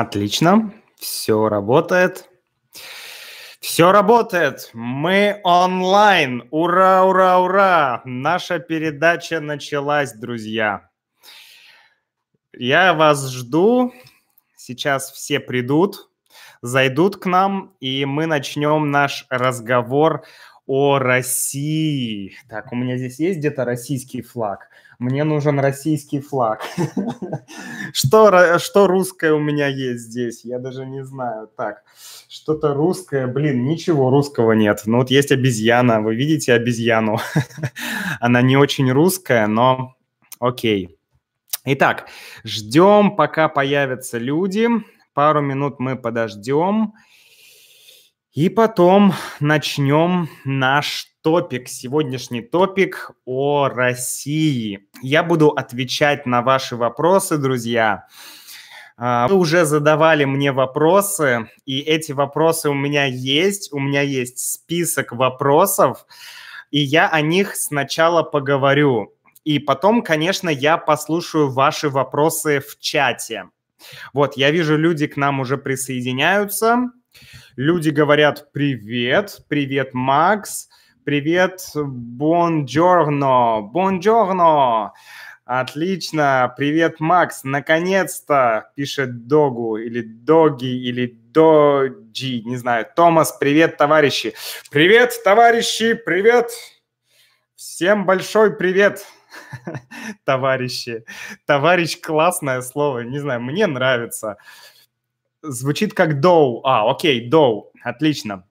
Отлично. Все работает. Все работает. Мы онлайн. Ура, ура, ура. Наша передача началась, друзья. Я вас жду. Сейчас все придут, зайдут к нам, и мы начнем наш разговор о России. Так, у меня здесь есть где-то российский флаг мне нужен российский флаг. Что, что русское у меня есть здесь? Я даже не знаю. Так, что-то русское, блин, ничего русского нет. Ну вот есть обезьяна, вы видите обезьяну? Она не очень русская, но окей. Итак, ждем, пока появятся люди. Пару минут мы подождем. И потом начнем наш топик, сегодняшний топик о России. Я буду отвечать на ваши вопросы, друзья. А, вы уже задавали мне вопросы, и эти вопросы у меня есть. У меня есть список вопросов, и я о них сначала поговорю. И потом, конечно, я послушаю ваши вопросы в чате. Вот, я вижу, люди к нам уже присоединяются. Люди говорят «Привет», «Привет, Макс», Привет, бонджорно, бонджорно. Отлично, привет, Макс, наконец-то, пишет Догу или Доги или Доджи, не знаю. Томас, привет, товарищи. Привет, товарищи, привет. Всем большой привет, товарищи. Товарищ классное слово, не знаю, мне нравится. Звучит как доу. А, окей, доу. Отлично.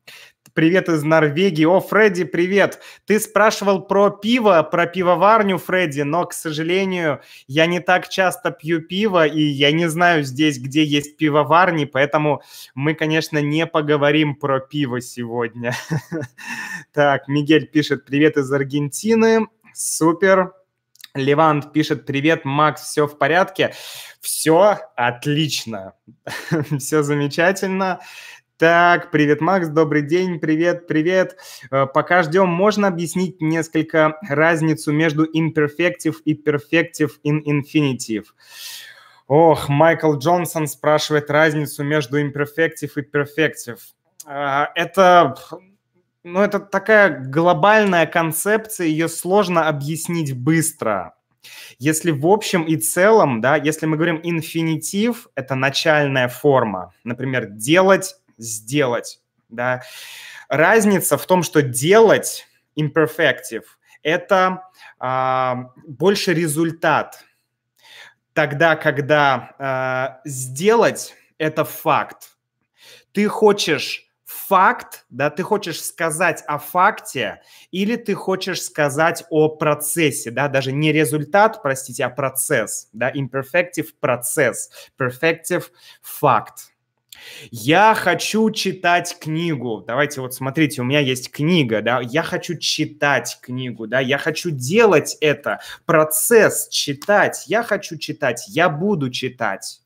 Привет из Норвегии. О, Фредди, привет. Ты спрашивал про пиво, про пивоварню, Фредди, но, к сожалению, я не так часто пью пиво, и я не знаю здесь, где есть пивоварни, поэтому мы, конечно, не поговорим про пиво сегодня. Так, Мигель пишет привет из Аргентины. Супер. Левант пишет, привет, Макс, все в порядке? Все отлично, все замечательно. Так, привет, Макс, добрый день, привет, привет. Э, пока ждем, можно объяснить несколько разницу между imperfective и perfective in infinitive? Ох, Майкл Джонсон спрашивает разницу между imperfective и perfective. Э, это, ну, это такая глобальная концепция, ее сложно объяснить быстро. Если в общем и целом, да, если мы говорим infinitive, это начальная форма, например, делать сделать. Да. Разница в том, что делать imperfective – это а, больше результат, тогда, когда а, сделать – это факт. Ты хочешь факт, да, ты хочешь сказать о факте или ты хочешь сказать о процессе, да, даже не результат, простите, а процесс, да, imperfective – процесс, perfective – факт. Я хочу читать книгу. Давайте вот смотрите, у меня есть книга, да. Я хочу читать книгу, да. Я хочу делать это. Процесс читать. Я хочу читать. Я буду читать.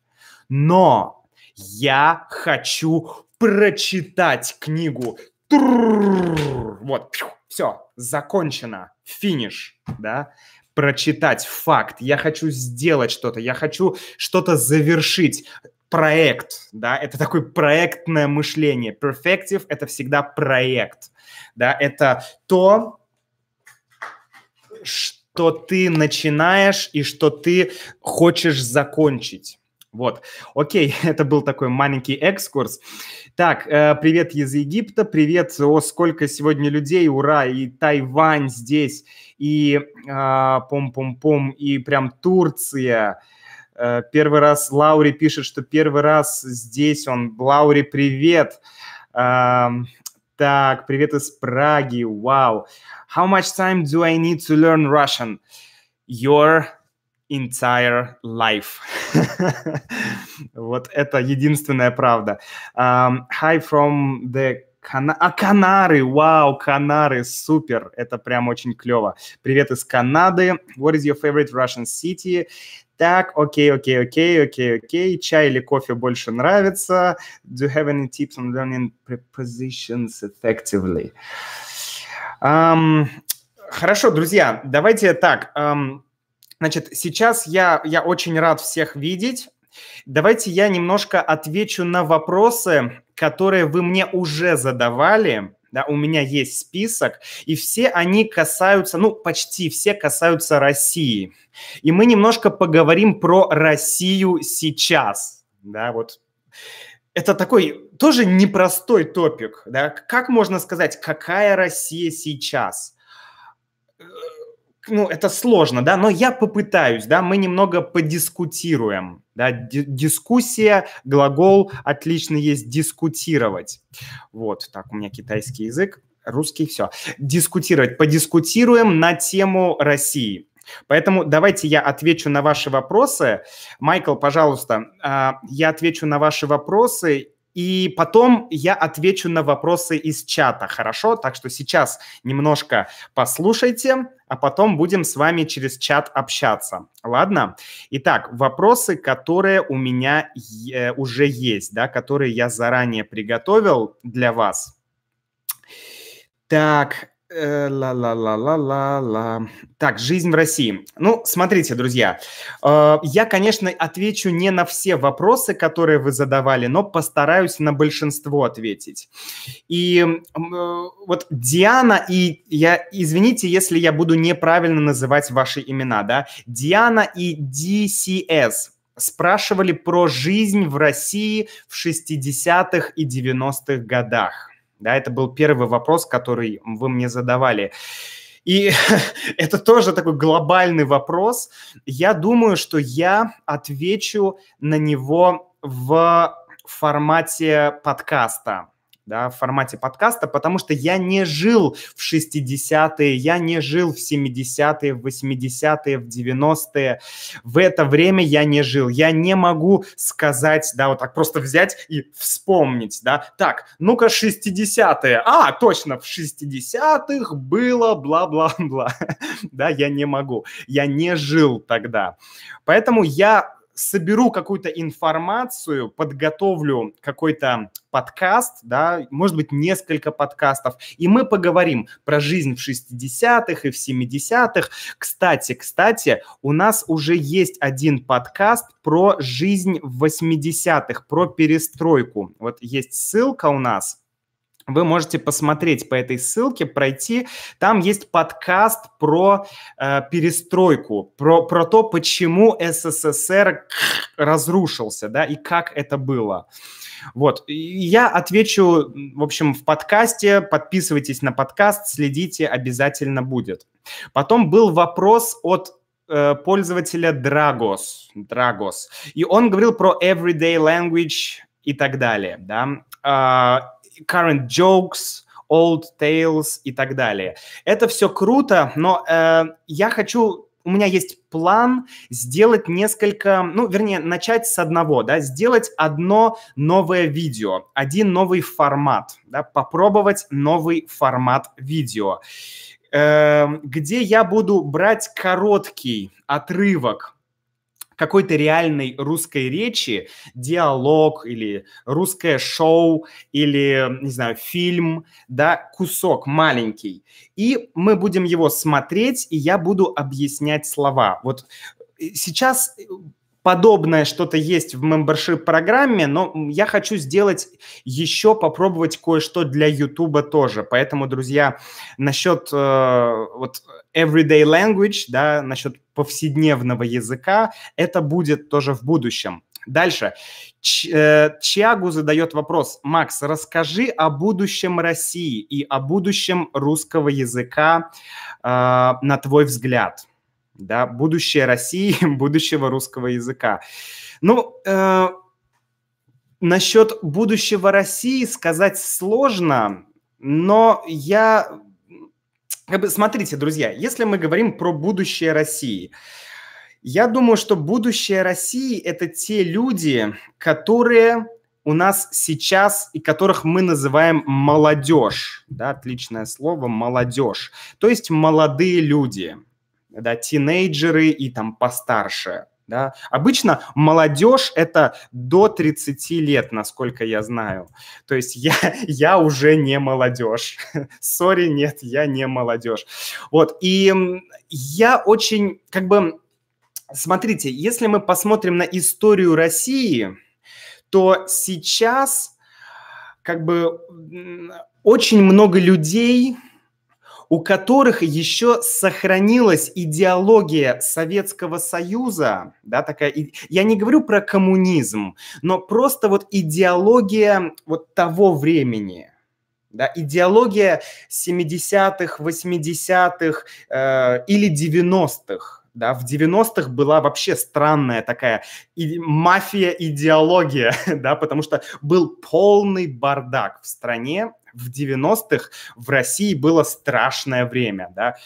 Но я хочу прочитать книгу. Вот, все, закончено, финиш, да прочитать факт, я хочу сделать что-то, я хочу что-то завершить проект, да, это такое проектное мышление. Perfective – это всегда проект, да, это то, что ты начинаешь и что ты хочешь закончить. Вот, окей, это был такой маленький экскурс. Так, э, привет из Египта, привет, о, сколько сегодня людей, ура, и Тайвань здесь, и а, пом-пом-пом, и прям Турция. Э, первый раз Лаури пишет, что первый раз здесь он. Лаури, привет. Так, привет из Праги, вау. How much time do I need to learn Russian? Your entire life. вот это единственная правда. Um, hi from the Кана... А, Канары, вау, Канары, супер, это прям очень клево. Привет из Канады. What is your favorite Russian city? Так, окей, окей, окей, окей, окей. Чай или кофе больше нравится? Do you have any tips on learning prepositions effectively? Um, хорошо, друзья, давайте так. Um, Значит, сейчас я, я очень рад всех видеть. Давайте я немножко отвечу на вопросы, которые вы мне уже задавали. Да, у меня есть список, и все они касаются, ну, почти все касаются России. И мы немножко поговорим про Россию сейчас. Да, вот это такой тоже непростой топик. Да? Как можно сказать, какая Россия сейчас? ну, это сложно, да, но я попытаюсь, да, мы немного подискутируем, да, дискуссия, глагол, отлично есть дискутировать. Вот, так, у меня китайский язык, русский, все. Дискутировать, подискутируем на тему России. Поэтому давайте я отвечу на ваши вопросы. Майкл, пожалуйста, а, я отвечу на ваши вопросы, и потом я отвечу на вопросы из чата, хорошо? Так что сейчас немножко послушайте, а потом будем с вами через чат общаться. Ладно? Итак, вопросы, которые у меня э, уже есть, да, которые я заранее приготовил для вас. Так, Э, ла-ла-ла-ла-ла-ла. Так, жизнь в России. Ну, смотрите, друзья, э, я, конечно, отвечу не на все вопросы, которые вы задавали, но постараюсь на большинство ответить. И э, вот Диана и я, извините, если я буду неправильно называть ваши имена, да, Диана и DCS спрашивали про жизнь в России в 60-х и 90-х годах. Да, это был первый вопрос, который вы мне задавали. И это тоже такой глобальный вопрос. Я думаю, что я отвечу на него в формате подкаста да, в формате подкаста, потому что я не жил в 60-е, я не жил в 70-е, в 80-е, в 90-е. В это время я не жил. Я не могу сказать, да, вот так просто взять и вспомнить, да, так, ну-ка 60-е, а, точно, в 60-х было бла-бла-бла, да, я не могу, я не жил тогда. Поэтому я соберу какую-то информацию, подготовлю какой-то подкаст, да, может быть, несколько подкастов, и мы поговорим про жизнь в 60-х и в 70-х. Кстати, кстати, у нас уже есть один подкаст про жизнь в 80-х, про перестройку. Вот есть ссылка у нас, вы можете посмотреть по этой ссылке, пройти. Там есть подкаст про э, перестройку, про, про то, почему СССР разрушился, да, и как это было. Вот, я отвечу, в общем, в подкасте. Подписывайтесь на подкаст, следите, обязательно будет. Потом был вопрос от э, пользователя Драгос, Драгос, и он говорил про everyday language и так далее, да. А, current jokes, old tales и так далее. Это все круто, но э, я хочу у меня есть план сделать несколько, ну, вернее, начать с одного, да, сделать одно новое видео, один новый формат, да, попробовать новый формат видео, э, где я буду брать короткий отрывок какой-то реальной русской речи диалог или русское шоу или, не знаю, фильм, да, кусок маленький. И мы будем его смотреть, и я буду объяснять слова. Вот э, сейчас э, подобное что-то есть в мембершип программе, но я хочу сделать еще, попробовать кое-что для YouTube тоже. Поэтому, друзья, насчет э, вот everyday language, да, насчет повседневного языка, это будет тоже в будущем. Дальше. Э, Чиагу задает вопрос. Макс, расскажи о будущем России и о будущем русского языка, э, на твой взгляд да, будущее России, будущего русского языка. Ну, э, насчет будущего России сказать сложно, но я... Как бы, смотрите, друзья, если мы говорим про будущее России, я думаю, что будущее России – это те люди, которые у нас сейчас и которых мы называем молодежь. Да, отличное слово – молодежь. То есть молодые люди – да, тинейджеры и там постарше. Да? Обычно молодежь это до 30 лет, насколько я знаю. То есть я, я уже не молодежь. Сори, нет, я не молодежь. Вот, и я очень, как бы, смотрите, если мы посмотрим на историю России, то сейчас, как бы, очень много людей, у которых еще сохранилась идеология Советского Союза, да, такая, я не говорю про коммунизм, но просто вот идеология вот того времени, да, идеология 70-х, 80-х э, или 90-х, да, в 90-х была вообще странная такая и, мафия-идеология, да, потому что был полный бардак в стране, в 90-х в России было страшное время, да,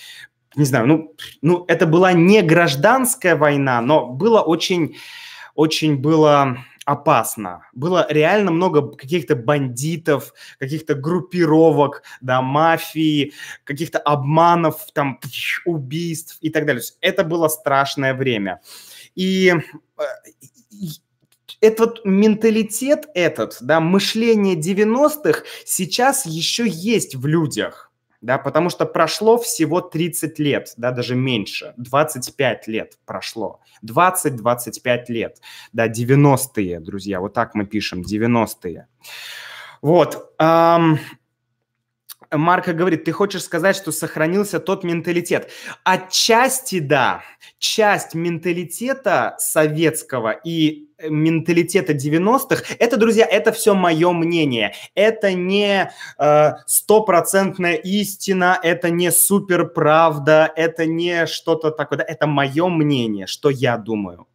не знаю, ну, ну, это была не гражданская война, но было очень, очень было опасно. Было реально много каких-то бандитов, каких-то группировок, да, мафии, каких-то обманов, там, убийств и так далее. Это было страшное время. И э, этот вот менталитет этот, да, мышление 90-х сейчас еще есть в людях, да, потому что прошло всего 30 лет, да, даже меньше, 25 лет прошло, 20-25 лет, да, 90-е, друзья, вот так мы пишем, 90-е. Вот, эм, Марка говорит, ты хочешь сказать, что сохранился тот менталитет? Отчасти да. Часть менталитета советского и э, менталитета 90-х, это, друзья, это все мое мнение. Это не э, стопроцентная э, истина, это не суперправда, это не что-то такое. Да? Это мое мнение, что я думаю.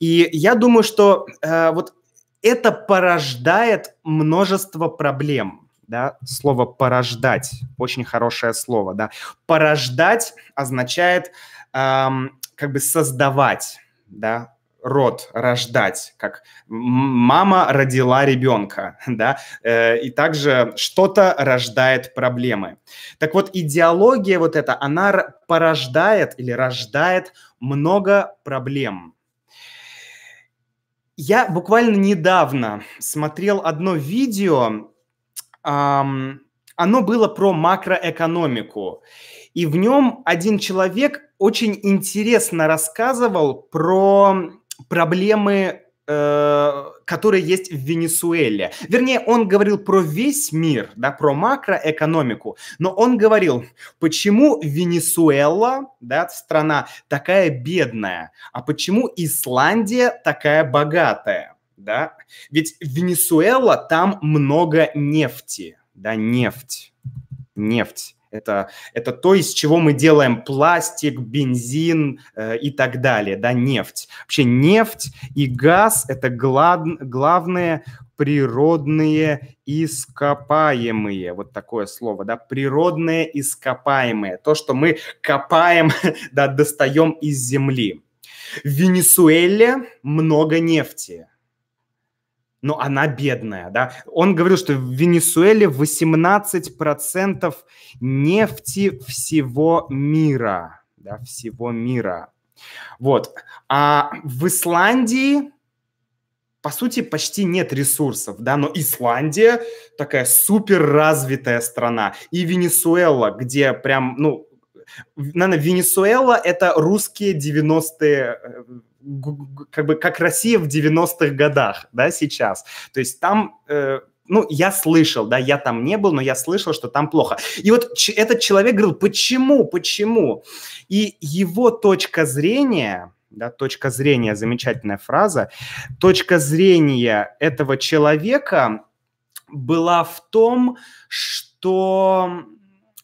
И я думаю, что э, вот это порождает множество проблем да, слово порождать, очень хорошее слово, да. Порождать означает эм, как бы создавать, да, род, рождать, как мама родила ребенка, да, э, и также что-то рождает проблемы. Так вот, идеология вот эта, она порождает или рождает много проблем. Я буквально недавно смотрел одно видео, оно было про макроэкономику. И в нем один человек очень интересно рассказывал про проблемы, э, которые есть в Венесуэле. Вернее, он говорил про весь мир, да, про макроэкономику. Но он говорил, почему Венесуэла, да, страна такая бедная, а почему Исландия такая богатая да? Ведь Венесуэла, там много нефти, да, нефть, нефть. Это, это то, из чего мы делаем пластик, бензин э, и так далее, да, нефть. Вообще нефть и газ – это глад, главные природные ископаемые, вот такое слово, да, природные ископаемые, то, что мы копаем, да, достаем из земли. В Венесуэле много нефти, но она бедная, да. Он говорил, что в Венесуэле 18% нефти всего мира, да, всего мира. Вот. А в Исландии, по сути, почти нет ресурсов, да, но Исландия такая супер развитая страна. И Венесуэла, где прям, ну, наверное, Венесуэла – это русские 90-е как бы как Россия в 90-х годах, да, сейчас. То есть там э, ну, я слышал, да, я там не был, но я слышал, что там плохо. И вот этот человек говорил, почему, почему? И его точка зрения, да, точка зрения, замечательная фраза, точка зрения этого человека была в том, что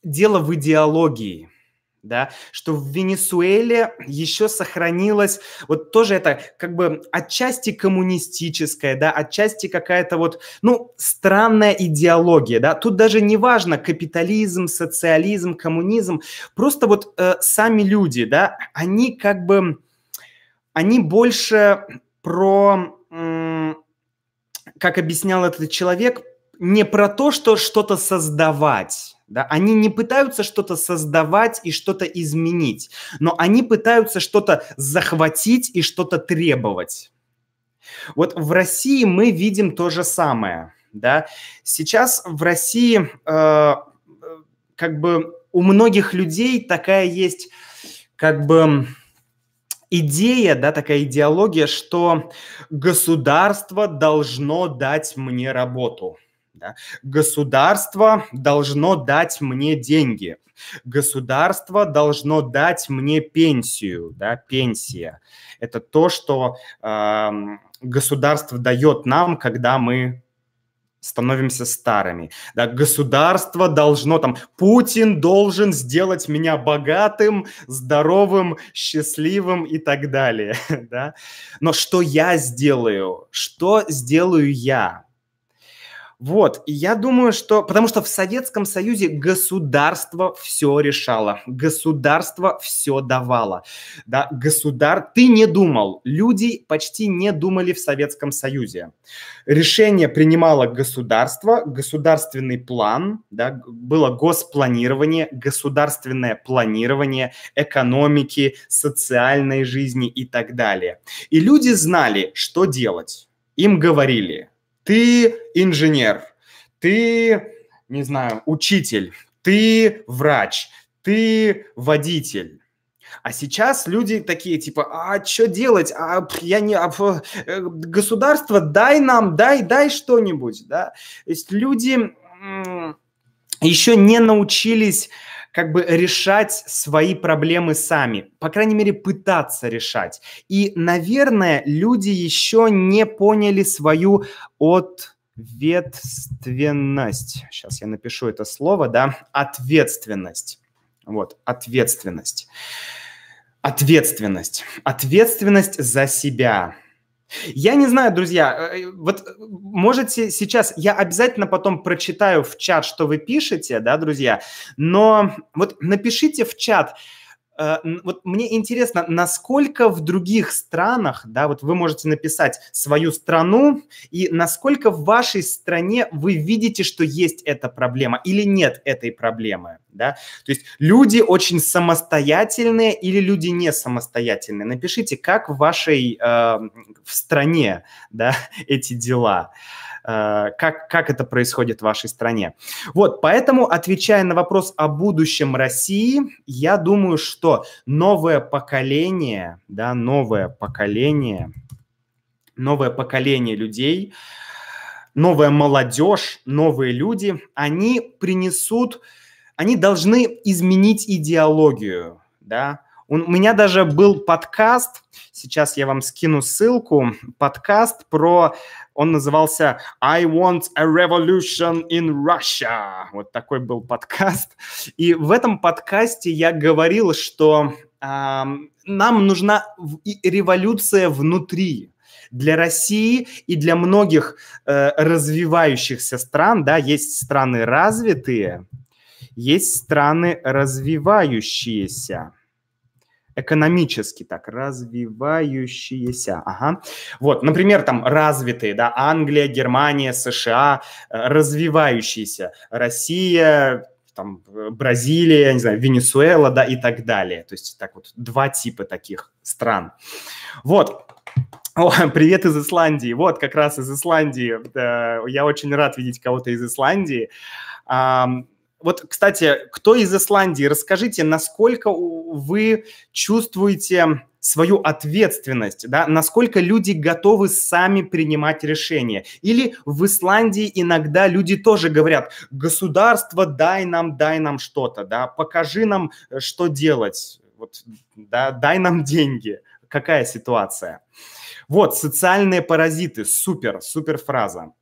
дело в идеологии – да, что в Венесуэле еще сохранилось, вот тоже это как бы отчасти коммунистическая, да, отчасти какая-то вот, ну, странная идеология, да, тут даже не важно капитализм, социализм, коммунизм, просто вот э, сами люди, да, они как бы, они больше про, э, как объяснял этот человек, не про то, что что-то создавать, да? Они не пытаются что-то создавать и что-то изменить, но они пытаются что-то захватить и что-то требовать. Вот в России мы видим то же самое. Да? Сейчас в России э, как бы у многих людей такая есть как бы идея, да, такая идеология, что государство должно дать мне работу – да? Государство должно дать мне деньги. Государство должно дать мне пенсию. Да? Пенсия – это то, что э, государство дает нам, когда мы становимся старыми. Да, государство должно там, Путин должен сделать меня богатым, здоровым, счастливым и так далее. Да? Но что я сделаю? Что сделаю я? Вот, и я думаю, что... Потому что в Советском Союзе государство все решало, государство все давало. Да, государ... Ты не думал, люди почти не думали в Советском Союзе. Решение принимало государство, государственный план, да, было госпланирование, государственное планирование экономики, социальной жизни и так далее. И люди знали, что делать. Им говорили – ты инженер, ты, не знаю, учитель, ты врач, ты водитель. А сейчас люди такие типа, а что делать? А я не, а, э, государство, дай нам, дай, дай что-нибудь, да. То есть люди еще не научились как бы решать свои проблемы сами, по крайней мере, пытаться решать. И, наверное, люди еще не поняли свою ответственность. Сейчас я напишу это слово, да, ответственность. Вот, ответственность. Ответственность. Ответственность за себя я не знаю, друзья, э, э, вот э, можете сейчас, я обязательно потом прочитаю в чат, что вы пишете, да, друзья, но вот напишите в чат, Э, вот мне интересно, насколько в других странах, да, вот вы можете написать свою страну, и насколько в вашей стране вы видите, что есть эта проблема или нет этой проблемы, да? То есть люди очень самостоятельные или люди не самостоятельные. Напишите, как в вашей э, в стране, да, эти дела. Э, Э, как, как это происходит в вашей стране. Вот, поэтому, отвечая на вопрос о будущем России, я думаю, что новое поколение, да, новое поколение, новое поколение людей, новая молодежь, новые люди, они принесут, они должны изменить идеологию, да, у меня даже был подкаст, сейчас я вам скину ссылку, подкаст про, он назывался «I want a revolution in Russia». Вот такой был подкаст. И в этом подкасте я говорил, что э, нам нужна революция внутри, для России и для многих э, развивающихся стран, да, есть страны развитые, есть страны развивающиеся экономически так, развивающиеся, ага. Вот, например, там развитые, да, Англия, Германия, США, э, развивающиеся, Россия, там, э, Бразилия, не знаю, Венесуэла, да, и так далее. То есть так вот два типа таких стран. Вот, о, привет из Исландии. Вот как раз из Исландии. Э, я очень рад видеть кого-то из Исландии. Вот, кстати, кто из Исландии, расскажите, насколько вы чувствуете свою ответственность, да, насколько люди готовы сами принимать решения. Или в Исландии иногда люди тоже говорят, государство, дай нам, дай нам что-то, да, покажи нам, э, что делать, вот, да, дай нам деньги. Какая ситуация? Вот, социальные паразиты, супер, супер фраза.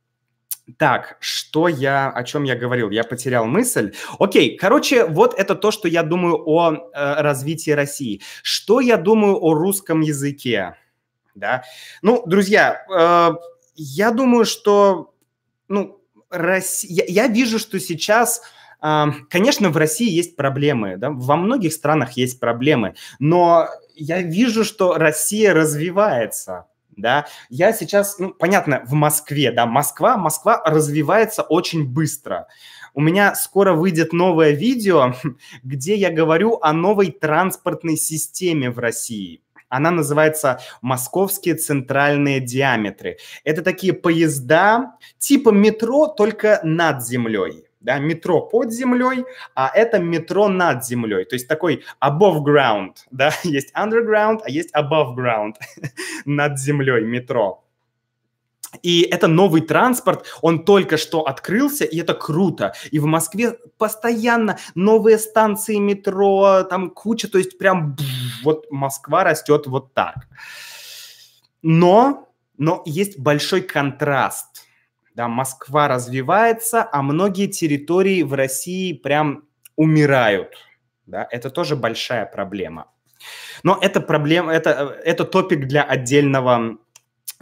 Так, что я, о чем я говорил? Я потерял мысль. Окей, короче, вот это то, что я думаю о э, развитии России. Что я думаю о русском языке? Да. Ну, друзья, э, я думаю, что, ну, Россия, я, я вижу, что сейчас э, Конечно, в России есть проблемы, да? во многих странах есть проблемы, но я вижу, что Россия развивается да. Я сейчас, ну, понятно, в Москве, да, Москва, Москва развивается очень быстро. У меня скоро выйдет новое видео, где я говорю о новой транспортной системе в России. Она называется «Московские центральные диаметры». Это такие поезда типа метро, только над землей да, метро под землей, а это метро над землей, то есть такой above ground, да, есть underground, а есть above ground, над землей метро. И это новый транспорт, он только что открылся, и это круто. И в Москве постоянно новые станции метро, там куча, то есть прям вот Москва растет вот так. Но, но есть большой контраст да, Москва развивается, а многие территории в России прям умирают. Да, это тоже большая проблема. Но это проблема, это, это топик для отдельного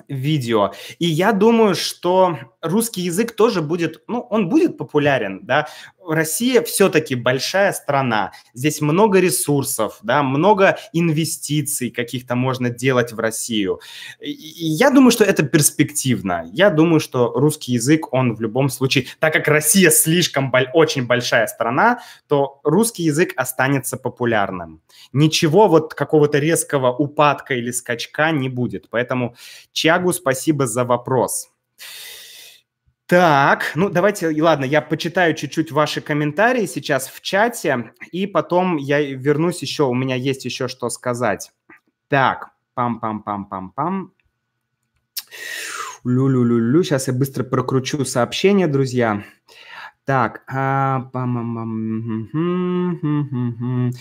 видео. И я думаю, что русский язык тоже будет, ну, он будет популярен, да. Россия все-таки большая страна, здесь много ресурсов, да, много инвестиций каких-то можно делать в Россию. И я думаю, что это перспективно. Я думаю, что русский язык, он в любом случае, так как Россия слишком очень большая страна, то русский язык останется популярным. Ничего вот какого-то резкого упадка или скачка не будет. Поэтому Чагу спасибо за вопрос. Так, ну давайте, ладно, я почитаю чуть-чуть ваши комментарии сейчас в чате, и потом я вернусь еще, у меня есть еще что сказать. Так, пам-пам-пам-пам-пам. Лю-лю-лю-лю, сейчас я быстро прокручу сообщение, друзья. Так, а, пам -пам -пам.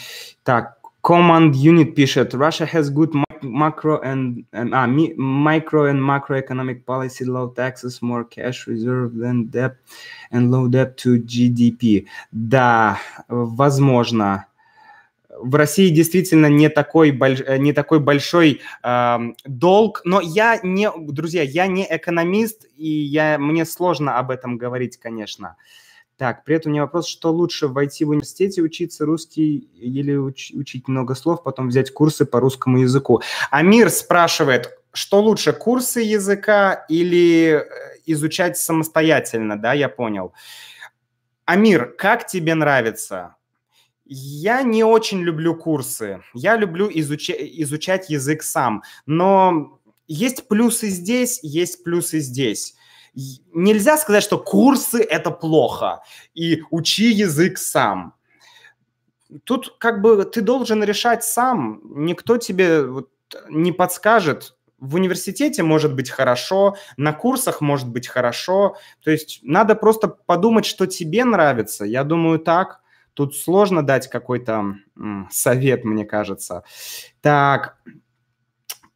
так, Command Unit пишет, Russia has good macro and, and ah, mi, micro and macroeconomic policy, low taxes, more cash reserve than debt, and low debt to GDP. Да, возможно. В России действительно не такой, больш, э, не такой большой э, долг, но я не, друзья, я не экономист, и я, мне сложно об этом говорить, конечно. Э, так, при этом у меня вопрос, что лучше войти в университете учиться русский или уч- учить много слов, потом взять курсы по русскому языку. Амир спрашивает, что лучше, курсы языка или э, изучать самостоятельно, да, я понял. Амир, как тебе нравится? Я не очень люблю курсы. Я люблю изуч... изучать язык сам. Но есть плюсы здесь, есть плюсы здесь нельзя сказать, что курсы это плохо и учи язык сам. Тут как бы ты должен решать сам, никто тебе вот не подскажет. В университете может быть хорошо, на курсах может быть хорошо. То есть надо просто подумать, что тебе нравится. Я думаю, так. Тут сложно дать какой-то совет, мне кажется. Так,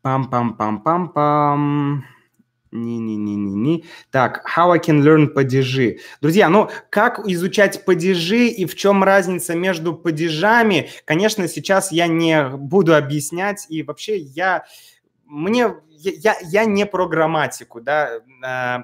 пам-пам-пам-пам-пам. Не-не-не-не-не. Так, how I can learn падежи. Друзья, ну как изучать падежи и в чем разница между падежами? Конечно, сейчас я не буду объяснять. И вообще я... Мне... Я, я, я не про грамматику, да э,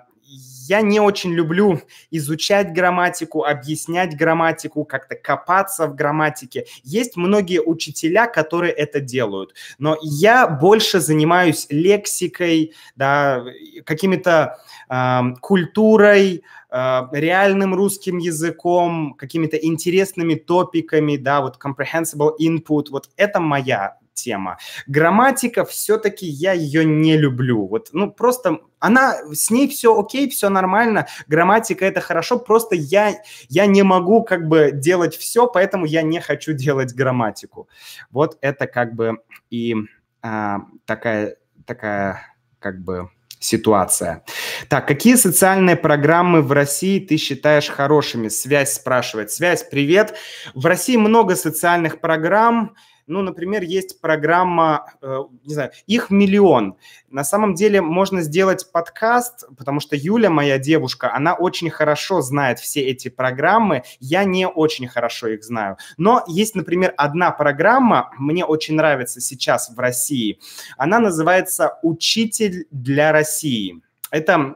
я не очень люблю изучать грамматику, объяснять грамматику, как-то копаться в грамматике. Есть многие учителя, которые это делают. Но я больше занимаюсь лексикой, да, какими-то э, культурой, э, реальным русским языком, какими-то интересными топиками, да, вот comprehensible input, вот это моя тема. Грамматика, все-таки я ее не люблю. Вот, ну, просто она, с ней все окей, все нормально, грамматика это хорошо, просто я, я не могу как бы делать все, поэтому я не хочу делать грамматику. Вот это как бы и а, такая, такая как бы ситуация. Так, какие социальные программы в России ты считаешь хорошими? Связь спрашивает. Связь, привет. В России много социальных программ. Ну, например, есть программа, э, не знаю, их миллион. На самом деле можно сделать подкаст, потому что Юля, моя девушка, она очень хорошо знает все эти программы. Я не очень хорошо их знаю. Но есть, например, одна программа, мне очень нравится сейчас в России. Она называется «Учитель для России». Это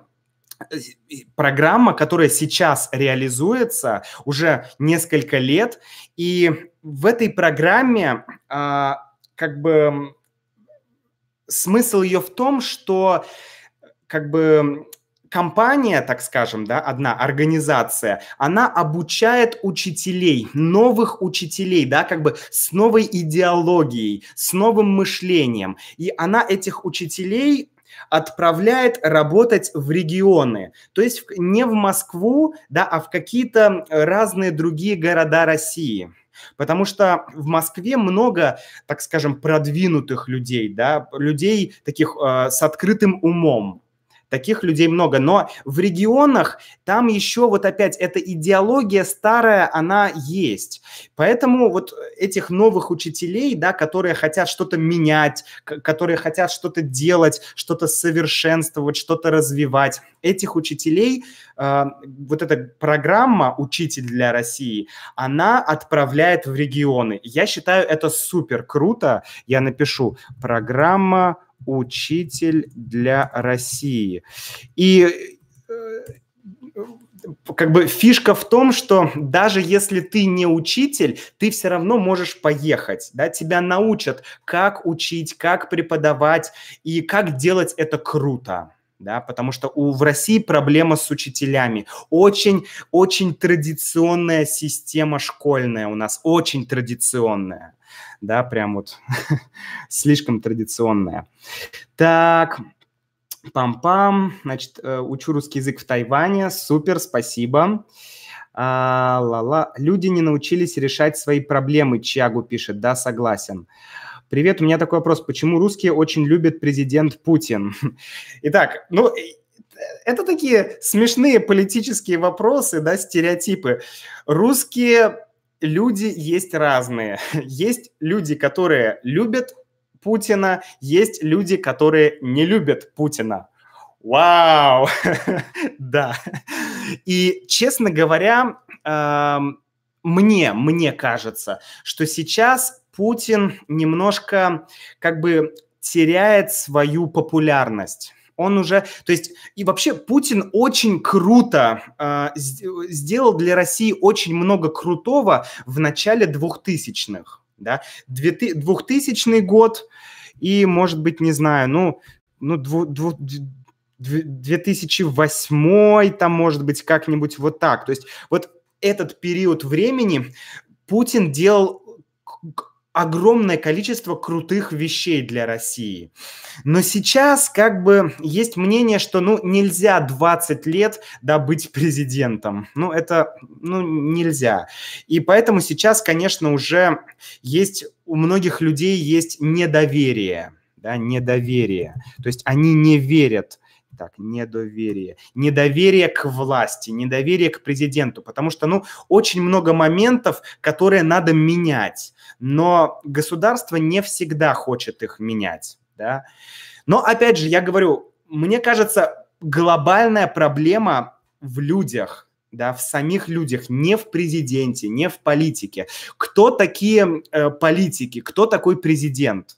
э, программа, которая сейчас реализуется уже несколько лет, и в этой программе а, как бы смысл ее в том, что как бы компания, так скажем, да, одна организация, она обучает учителей, новых учителей, да, как бы с новой идеологией, с новым мышлением. И она этих учителей отправляет работать в регионы, то есть не в Москву, да, а в какие-то разные другие города России. Потому что в Москве много, так скажем, продвинутых людей, да, людей таких э, с открытым умом, Таких людей много. Но в регионах там еще вот опять эта идеология старая, она есть. Поэтому вот этих новых учителей, да, которые хотят что-то менять, которые хотят что-то делать, что-то совершенствовать, что-то развивать, этих учителей э, вот эта программа «Учитель для России», она отправляет в регионы. Я считаю это супер круто. Я напишу программа учитель для России. И э, как бы фишка в том, что даже если ты не учитель, ты все равно можешь поехать, да, тебя научат, как учить, как преподавать и как делать это круто. Да, потому что у, в России проблема с учителями. Очень-очень традиционная система школьная у нас, очень традиционная да, прям вот слишком традиционная. Так, пам-пам, значит, э, учу русский язык в Тайване, супер, спасибо. А, ла-ла. Люди не научились решать свои проблемы, Чиагу пишет, да, согласен. Привет, у меня такой вопрос, почему русские очень любят президент Путин? Итак, ну, э, это такие смешные политические вопросы, да, стереотипы. Русские люди есть разные. Есть люди, которые любят Путина, есть люди, которые не любят Путина. Вау! да. И, честно говоря, эм, мне, мне кажется, что сейчас Путин немножко как бы теряет свою популярность. Он уже, то есть, и вообще Путин очень круто э, сделал для России очень много крутого в начале 2000-х, да, 2000 год и, может быть, не знаю, ну, ну, дву, дву, 2008 там, может быть, как-нибудь вот так. То есть вот этот период времени Путин делал огромное количество крутых вещей для России. Но сейчас как бы есть мнение, что ну нельзя 20 лет да, быть президентом. Ну это ну, нельзя. И поэтому сейчас, конечно, уже есть у многих людей есть недоверие. Да, недоверие. То есть они не верят так, недоверие. Недоверие к власти, недоверие к президенту, потому что, ну, очень много моментов, которые надо менять, но государство не всегда хочет их менять, да. Но, опять же, я говорю, мне кажется, глобальная проблема в людях, да, в самих людях, не в президенте, не в политике. Кто такие э, политики, кто такой президент?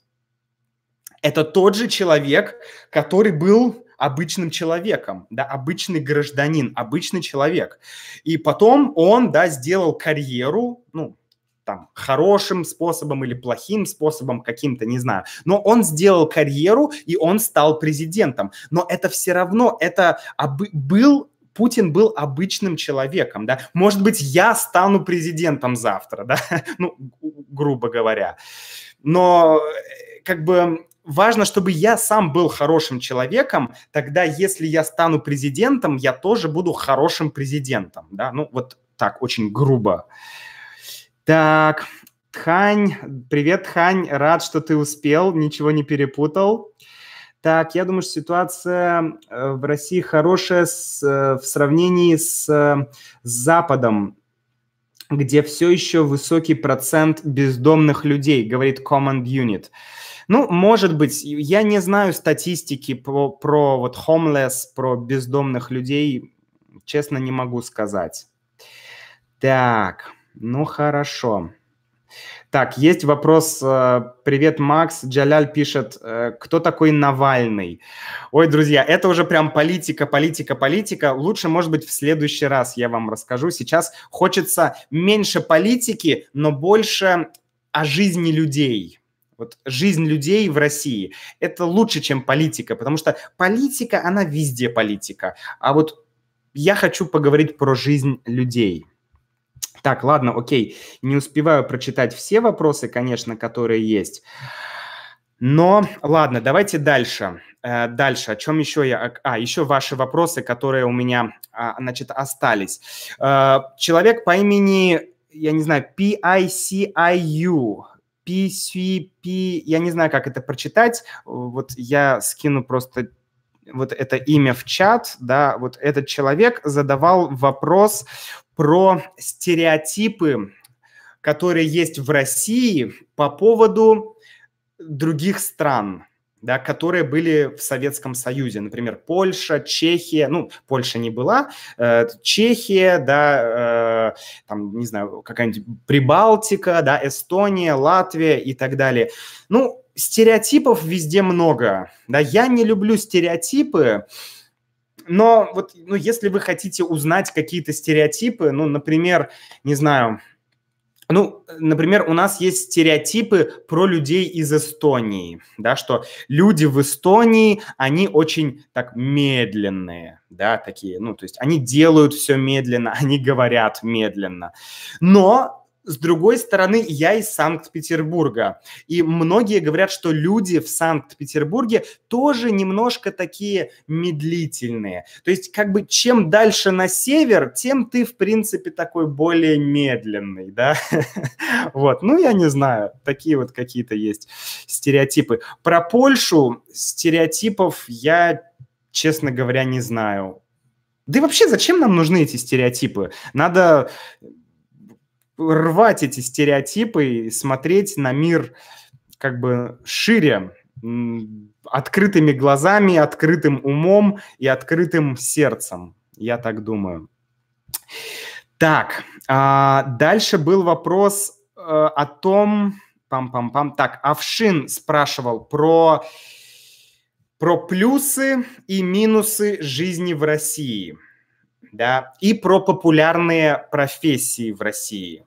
Это тот же человек, который был обычным человеком, да, обычный гражданин, обычный человек. И потом он, да, сделал карьеру, ну, там, хорошим способом или плохим способом каким-то, не знаю. Но он сделал карьеру, и он стал президентом. Но это все равно, это обы- был Путин был обычным человеком, да. Может быть, я стану президентом завтра, да, ну, грубо говоря. Но э, как бы важно, чтобы я сам был хорошим человеком, тогда если я стану президентом, я тоже буду хорошим президентом, да, ну вот так, очень грубо. Так, Хань, привет, Хань, рад, что ты успел, ничего не перепутал. Так, я думаю, что ситуация э, в России хорошая с, э, в сравнении с, э, с Западом, где все еще высокий процент бездомных людей, говорит Command Unit. Uh, ну, может быть, я не знаю статистики про, про вот homeless, про бездомных людей, честно не могу сказать. Так, ну хорошо. Так, есть вопрос. Э, Привет, Макс. Джаляль пишет, э, кто такой Навальный? Ой, друзья, это уже прям политика, политика, политика. Лучше, может быть, в следующий раз я вам расскажу. Сейчас хочется меньше политики, но больше о жизни людей вот жизнь людей в России, это лучше, чем политика, потому что политика, она везде политика. А вот я хочу поговорить про жизнь людей. Так, ладно, окей, не успеваю прочитать все вопросы, конечно, которые есть. Но ладно, давайте дальше. Э, дальше, о чем еще я... А, еще ваши вопросы, которые у меня, а, значит, остались. Э, человек по имени я не знаю, PICIU PCP, я не знаю, как это прочитать, вот я скину просто вот это имя в чат, да, вот этот человек задавал вопрос про стереотипы, которые есть в России по поводу других стран да, которые были в Советском Союзе, например, Польша, Чехия, ну, Польша не была, э, Чехия, да, э, там, не знаю, какая-нибудь Прибалтика, да, Эстония, Латвия и так далее. Ну, стереотипов везде много, да, я не люблю стереотипы, но вот, ну, если вы хотите узнать какие-то стереотипы, ну, например, не знаю, ну, например, у нас есть стереотипы про людей из Эстонии, да, что люди в Эстонии, они очень так медленные, да, такие, ну, то есть они делают все медленно, они говорят медленно. Но с другой стороны, я из Санкт-Петербурга. И многие говорят, что люди в Санкт-Петербурге тоже немножко такие медлительные. То есть, как бы, чем дальше на север, тем ты, в принципе, такой более медленный, да? Вот, ну, я не знаю, такие вот какие-то есть стереотипы. Про Польшу стереотипов я, честно говоря, не знаю. Да и вообще, зачем нам нужны эти стереотипы? Надо рвать эти стереотипы и смотреть на мир как бы шире, открытыми глазами, открытым умом и открытым сердцем. Я так думаю. Так, а дальше был вопрос э, о том, пам-пам-пам. Так, Авшин спрашивал про, про плюсы и минусы жизни в России да, и про популярные профессии в России.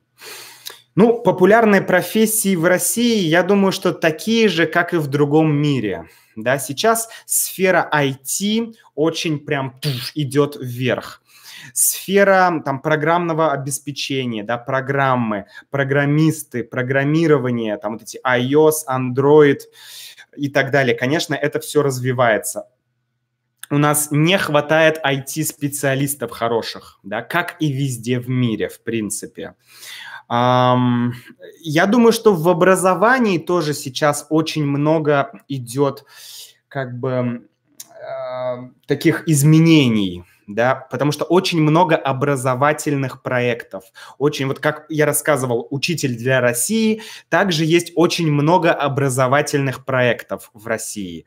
Ну, популярные профессии в России, я думаю, что такие же, как и в другом мире. Да, сейчас сфера IT очень прям туш, идет вверх. Сфера там, программного обеспечения, да, программы, программисты, программирование, там вот эти iOS, Android и так далее. Конечно, это все развивается у нас не хватает IT-специалистов хороших, да, как и везде в мире, в принципе. Я думаю, что в образовании тоже сейчас очень много идет как бы э, таких изменений, да, потому что очень много образовательных проектов. Очень, вот как я рассказывал, «Учитель для России», также есть очень много образовательных проектов в России.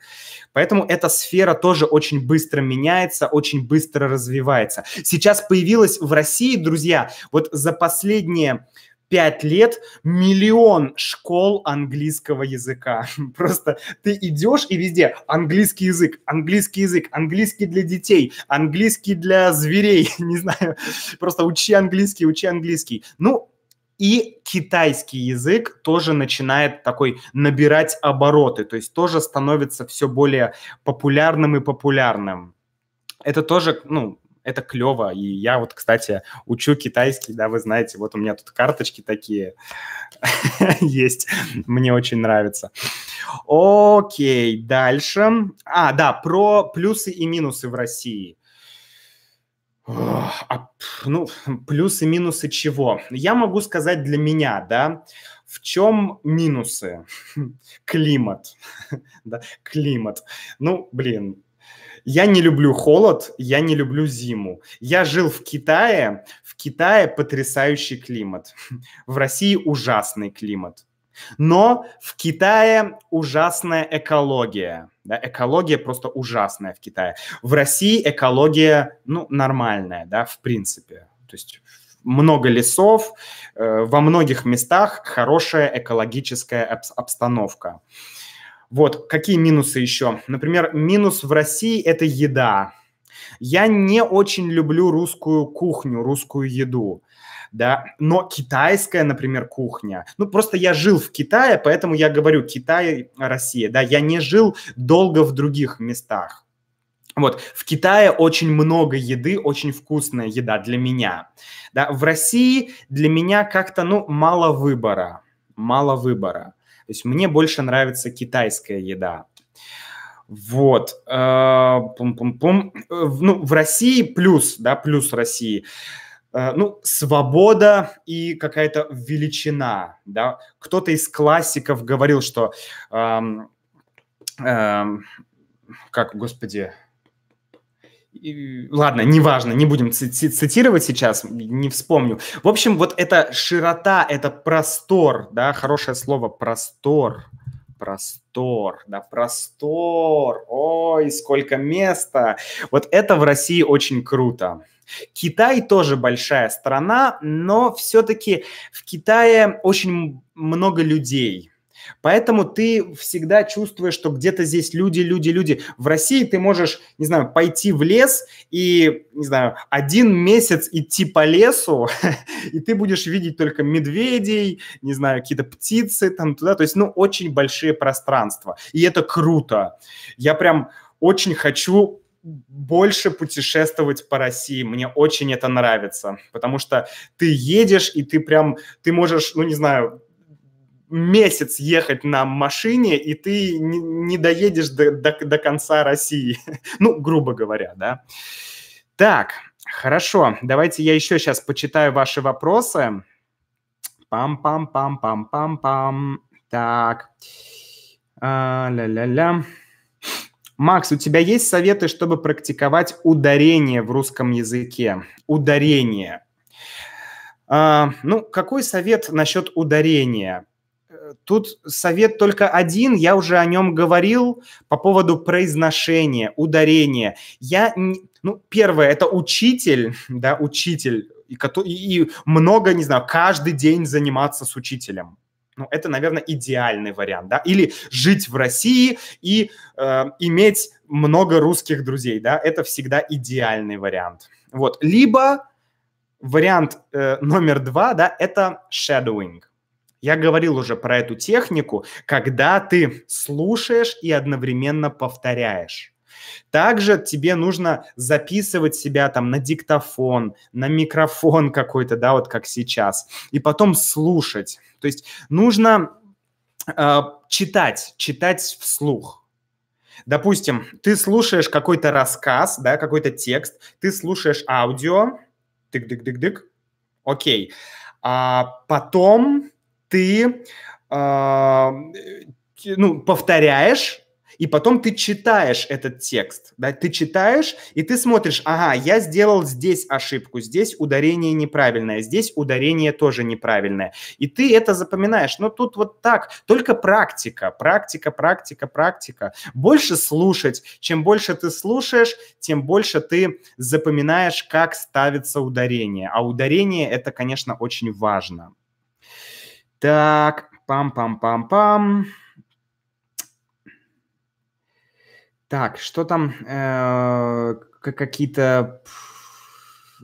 Поэтому эта сфера тоже очень быстро меняется, очень быстро развивается. Сейчас появилась в России, друзья, вот за последние пять лет миллион школ английского языка. Просто ты идешь и везде английский язык, английский язык, английский для детей, английский для зверей, не знаю, просто учи английский, учи английский. Ну, и китайский язык тоже начинает такой набирать обороты, то есть тоже становится все более популярным и популярным. Это тоже, ну, это клево. И я вот, кстати, учу китайский, да, вы знаете, вот у меня тут карточки такие есть, мне очень нравится. Окей, дальше. А, да, про плюсы и минусы в России. А, ну, плюсы и минусы чего? Я могу сказать для меня, да, в чем минусы? Климат. да, климат. Ну, блин, я не люблю холод, я не люблю зиму. Я жил в Китае, в Китае потрясающий климат, в России ужасный климат. Но в Китае ужасная экология. Да, экология просто ужасная в Китае. В России экология ну, нормальная, да, в принципе. То есть много лесов, э, во многих местах хорошая экологическая обстановка. Э, вот, какие минусы еще? Например, минус в России – это еда. Я не очень люблю русскую кухню, русскую еду, да, но китайская, например, кухня. Ну, просто я жил в Китае, поэтому я говорю Китай, Россия, да, я не жил долго в других местах. Вот, в Китае очень много еды, очень вкусная еда для меня. Да, в России для меня как-то, ну, мало выбора, мало выбора есть мне больше нравится китайская еда. Вот. Э, пум-пум-пум. Э, ну, в России плюс, да, плюс России. Э, ну, свобода и какая-то величина, да. Кто-то из классиков говорил, что... Эм, эм, как, господи, ладно, неважно, не будем цитировать сейчас, не вспомню. В общем, вот эта широта, это простор, да, хорошее слово простор, простор, да, простор, ой, сколько места. Вот это в России очень круто. Китай тоже большая страна, но все-таки в Китае очень много людей – Поэтому ты всегда чувствуешь, что где-то здесь люди, люди, люди. В России ты можешь, не знаю, пойти в лес и, не знаю, один месяц идти по лесу, и ты будешь видеть только медведей, не знаю, какие-то птицы там туда. То есть, ну, очень большие пространства. И это круто. Я прям очень хочу больше путешествовать по России. Мне очень это нравится, потому что ты едешь, и ты прям, ты можешь, ну не знаю, месяц ехать на машине, и ты не, не доедешь до, до, до конца России. ну, грубо говоря, да. Так, хорошо. Давайте я еще сейчас почитаю ваши вопросы. Пам-пам-пам-пам-пам-пам. Так. А, ля-ля-ля. Макс, у тебя есть советы, чтобы практиковать ударение в русском языке? Ударение. А, ну, какой совет насчет ударения? тут совет только один, я уже о нем говорил по поводу произношения, ударения. Я, ну, первое, это учитель, да, учитель, и, и много, не знаю, каждый день заниматься с учителем. Ну, это, наверное, идеальный вариант, да? Или жить в России и э, иметь много русских друзей, да? Это всегда идеальный вариант. Вот. Либо вариант э, номер два, да, это shadowing я говорил уже про эту технику, когда ты слушаешь и одновременно повторяешь. Также тебе нужно записывать себя там на диктофон, на микрофон какой-то, да, вот как сейчас, и потом слушать. То есть нужно э, читать, читать вслух. Допустим, ты слушаешь какой-то рассказ, да, какой-то текст, ты слушаешь аудио, тык-дык-дык-дык, окей. А потом ты а, ну, повторяешь и потом ты читаешь этот текст, да, ты читаешь, и ты смотришь, ага, я сделал здесь ошибку, здесь ударение неправильное, здесь ударение тоже неправильное, и ты это запоминаешь, но ну, тут вот так, только практика, практика, практика, практика, больше слушать, чем больше ты слушаешь, тем больше ты запоминаешь, как ставится ударение, а ударение это, конечно, очень важно. Так, пам-пам-пам-пам. Так, что там? Э, какие-то...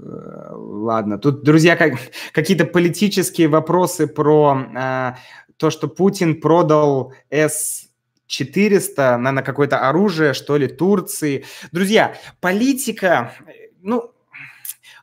Э, ладно, тут, друзья, как, какие-то политические вопросы про э, то, что Путин продал С... 400 на, на какое-то оружие, что ли, Турции. Друзья, политика, э, ну,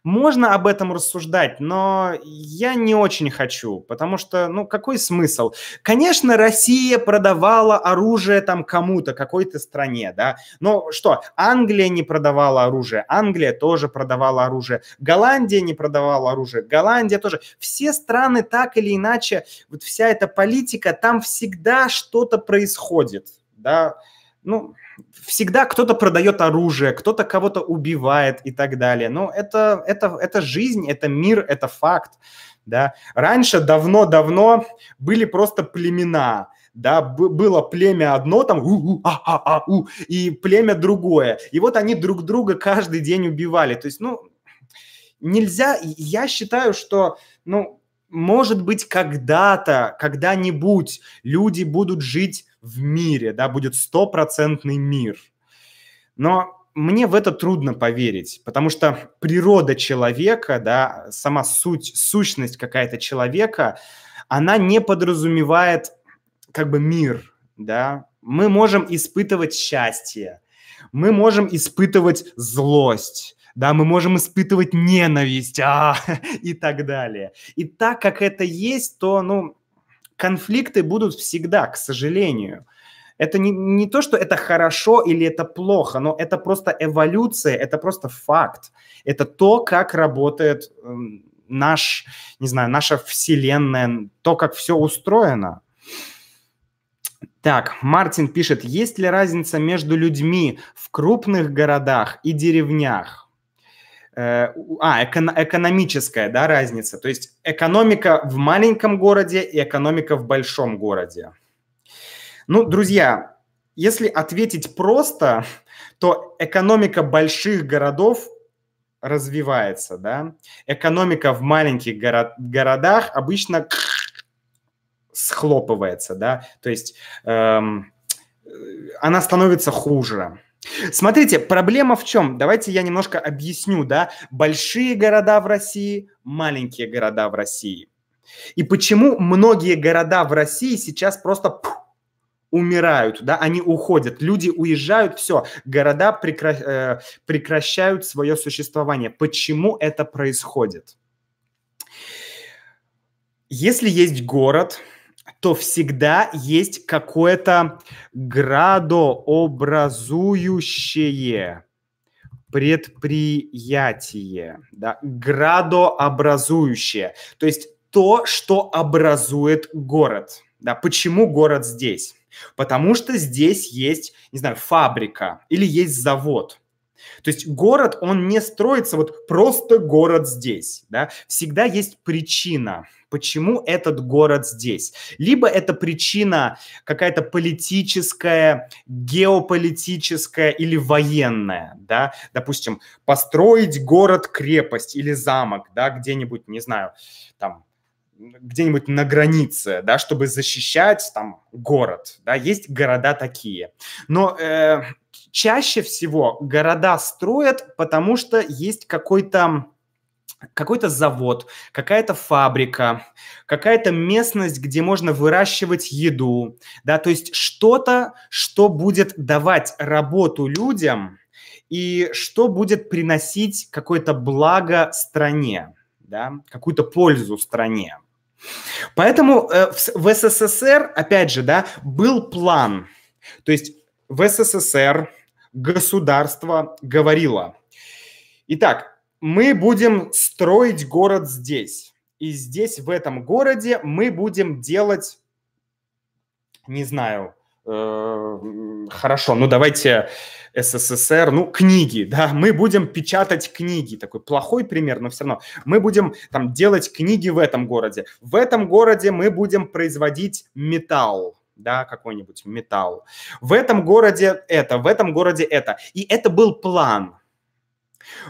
можно об этом рассуждать, но я не очень хочу, потому что, ну, какой смысл? Конечно, Россия продавала оружие там кому-то, какой-то стране, да, но что, Англия не продавала оружие, Англия тоже продавала оружие, Голландия не продавала оружие, Голландия тоже. Все страны так или иначе, вот вся эта политика, там всегда что-то происходит, да, ну, всегда кто-то продает оружие, кто-то кого-то убивает и так далее. Но ну, это, это, это жизнь, это мир, это факт. Да? Раньше давно-давно были просто племена, да, было племя одно там, у, у, а, а, а, у, и племя другое. И вот они друг друга каждый день убивали. То есть, ну, нельзя, я считаю, что, ну, может быть, когда-то, когда-нибудь люди будут жить в мире, да, будет стопроцентный мир. Но мне в это трудно поверить, потому что природа человека, да, сама суть, сущность какая-то человека, она не подразумевает как бы мир, да. Мы можем испытывать счастье, мы можем испытывать злость, да, мы можем испытывать ненависть а, и так далее. И так как это есть, то, ну, конфликты будут всегда, к сожалению. Это не, не то, что это хорошо или это плохо, но это просто эволюция, это просто факт. Это то, как работает эм, наш, не знаю, наша вселенная, то, как все устроено. Так, Мартин пишет, есть ли разница между людьми в крупных городах и деревнях? Э, а, эко, экономическая, да, разница. То есть экономика в маленьком городе и экономика в большом городе. Ну, друзья, если ответить просто, то экономика больших городов развивается, да. Экономика в маленьких горо- городах обычно схлопывается, да. То есть эм, э, она становится хуже. Смотрите, проблема в чем? Давайте я немножко объясню, да? Большие города в России, маленькие города в России. И почему многие города в России сейчас просто пух, умирают, да, они уходят, люди уезжают, все, города прекра... Э, прекращают свое существование. Почему это происходит? Если есть город, что всегда есть какое-то градообразующее предприятие, да, градообразующее, то есть то, что образует город. Да, почему город здесь? Потому что здесь есть, не знаю, фабрика или есть завод – то есть город, он не строится вот просто город здесь. Да? Всегда есть причина, почему этот город здесь. Либо это причина какая-то политическая, геополитическая или военная. Да? Допустим, построить город-крепость или замок да, где-нибудь, не знаю, там, где-нибудь на границе, да, чтобы защищать там город, да, есть города такие. Но э, чаще всего города строят, потому что есть какой-то какой-то завод, какая-то фабрика, какая-то местность, где можно выращивать еду, да, то есть что-то, что будет давать работу людям и что будет приносить какое-то благо стране, да, какую-то пользу стране. Поэтому э, в СССР, опять же, да, был план, то есть в СССР государство говорило. Итак, мы будем строить город здесь. И здесь, в этом городе, мы будем делать, не знаю, э, хорошо, ну давайте СССР, ну книги, да, мы будем печатать книги, такой плохой пример, но все равно, мы будем там делать книги в этом городе, в этом городе мы будем производить металл, да, какой-нибудь металл. В этом городе это, в этом городе это. И это был план.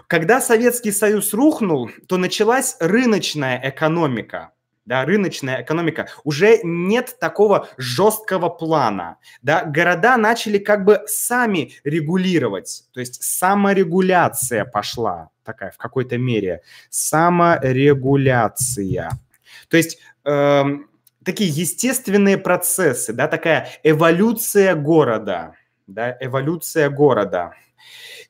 Когда Советский Союз рухнул, то началась рыночная экономика – да, рыночная экономика, уже нет такого жесткого плана, да, города начали как бы сами регулировать, то есть саморегуляция пошла такая в какой-то мере, саморегуляция, то есть эм, такие естественные процессы, да, такая эволюция города, да, эволюция города.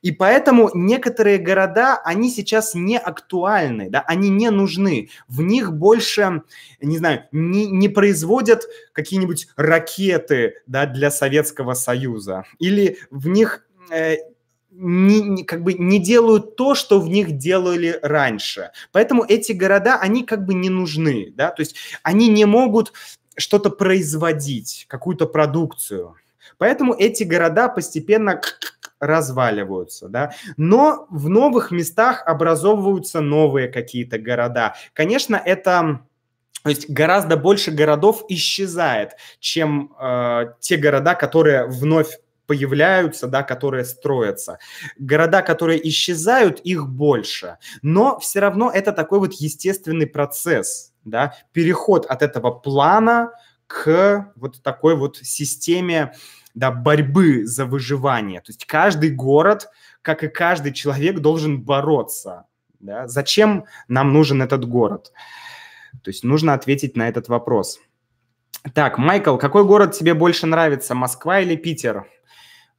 И поэтому некоторые города, они сейчас не актуальны, да, они не нужны. В них больше, не знаю, не, не производят какие-нибудь ракеты, да, для Советского Союза. Или в них э, не, не, как бы не делают то, что в них делали раньше. Поэтому эти города, они как бы не нужны, да, то есть они не могут что-то производить, какую-то продукцию. Поэтому эти города постепенно разваливаются, да. Но в новых местах образовываются новые какие-то города. Конечно, это то есть гораздо больше городов исчезает, чем э, те города, которые вновь появляются, да, которые строятся. Города, которые исчезают, их больше. Но все равно это такой вот естественный процесс, да, переход от этого плана к вот такой вот системе да, борьбы за выживание. То есть каждый город, как и каждый человек, должен бороться. Да? Зачем нам нужен этот город? То есть нужно ответить на этот вопрос. Так, Майкл, какой город тебе больше нравится, Москва или Питер?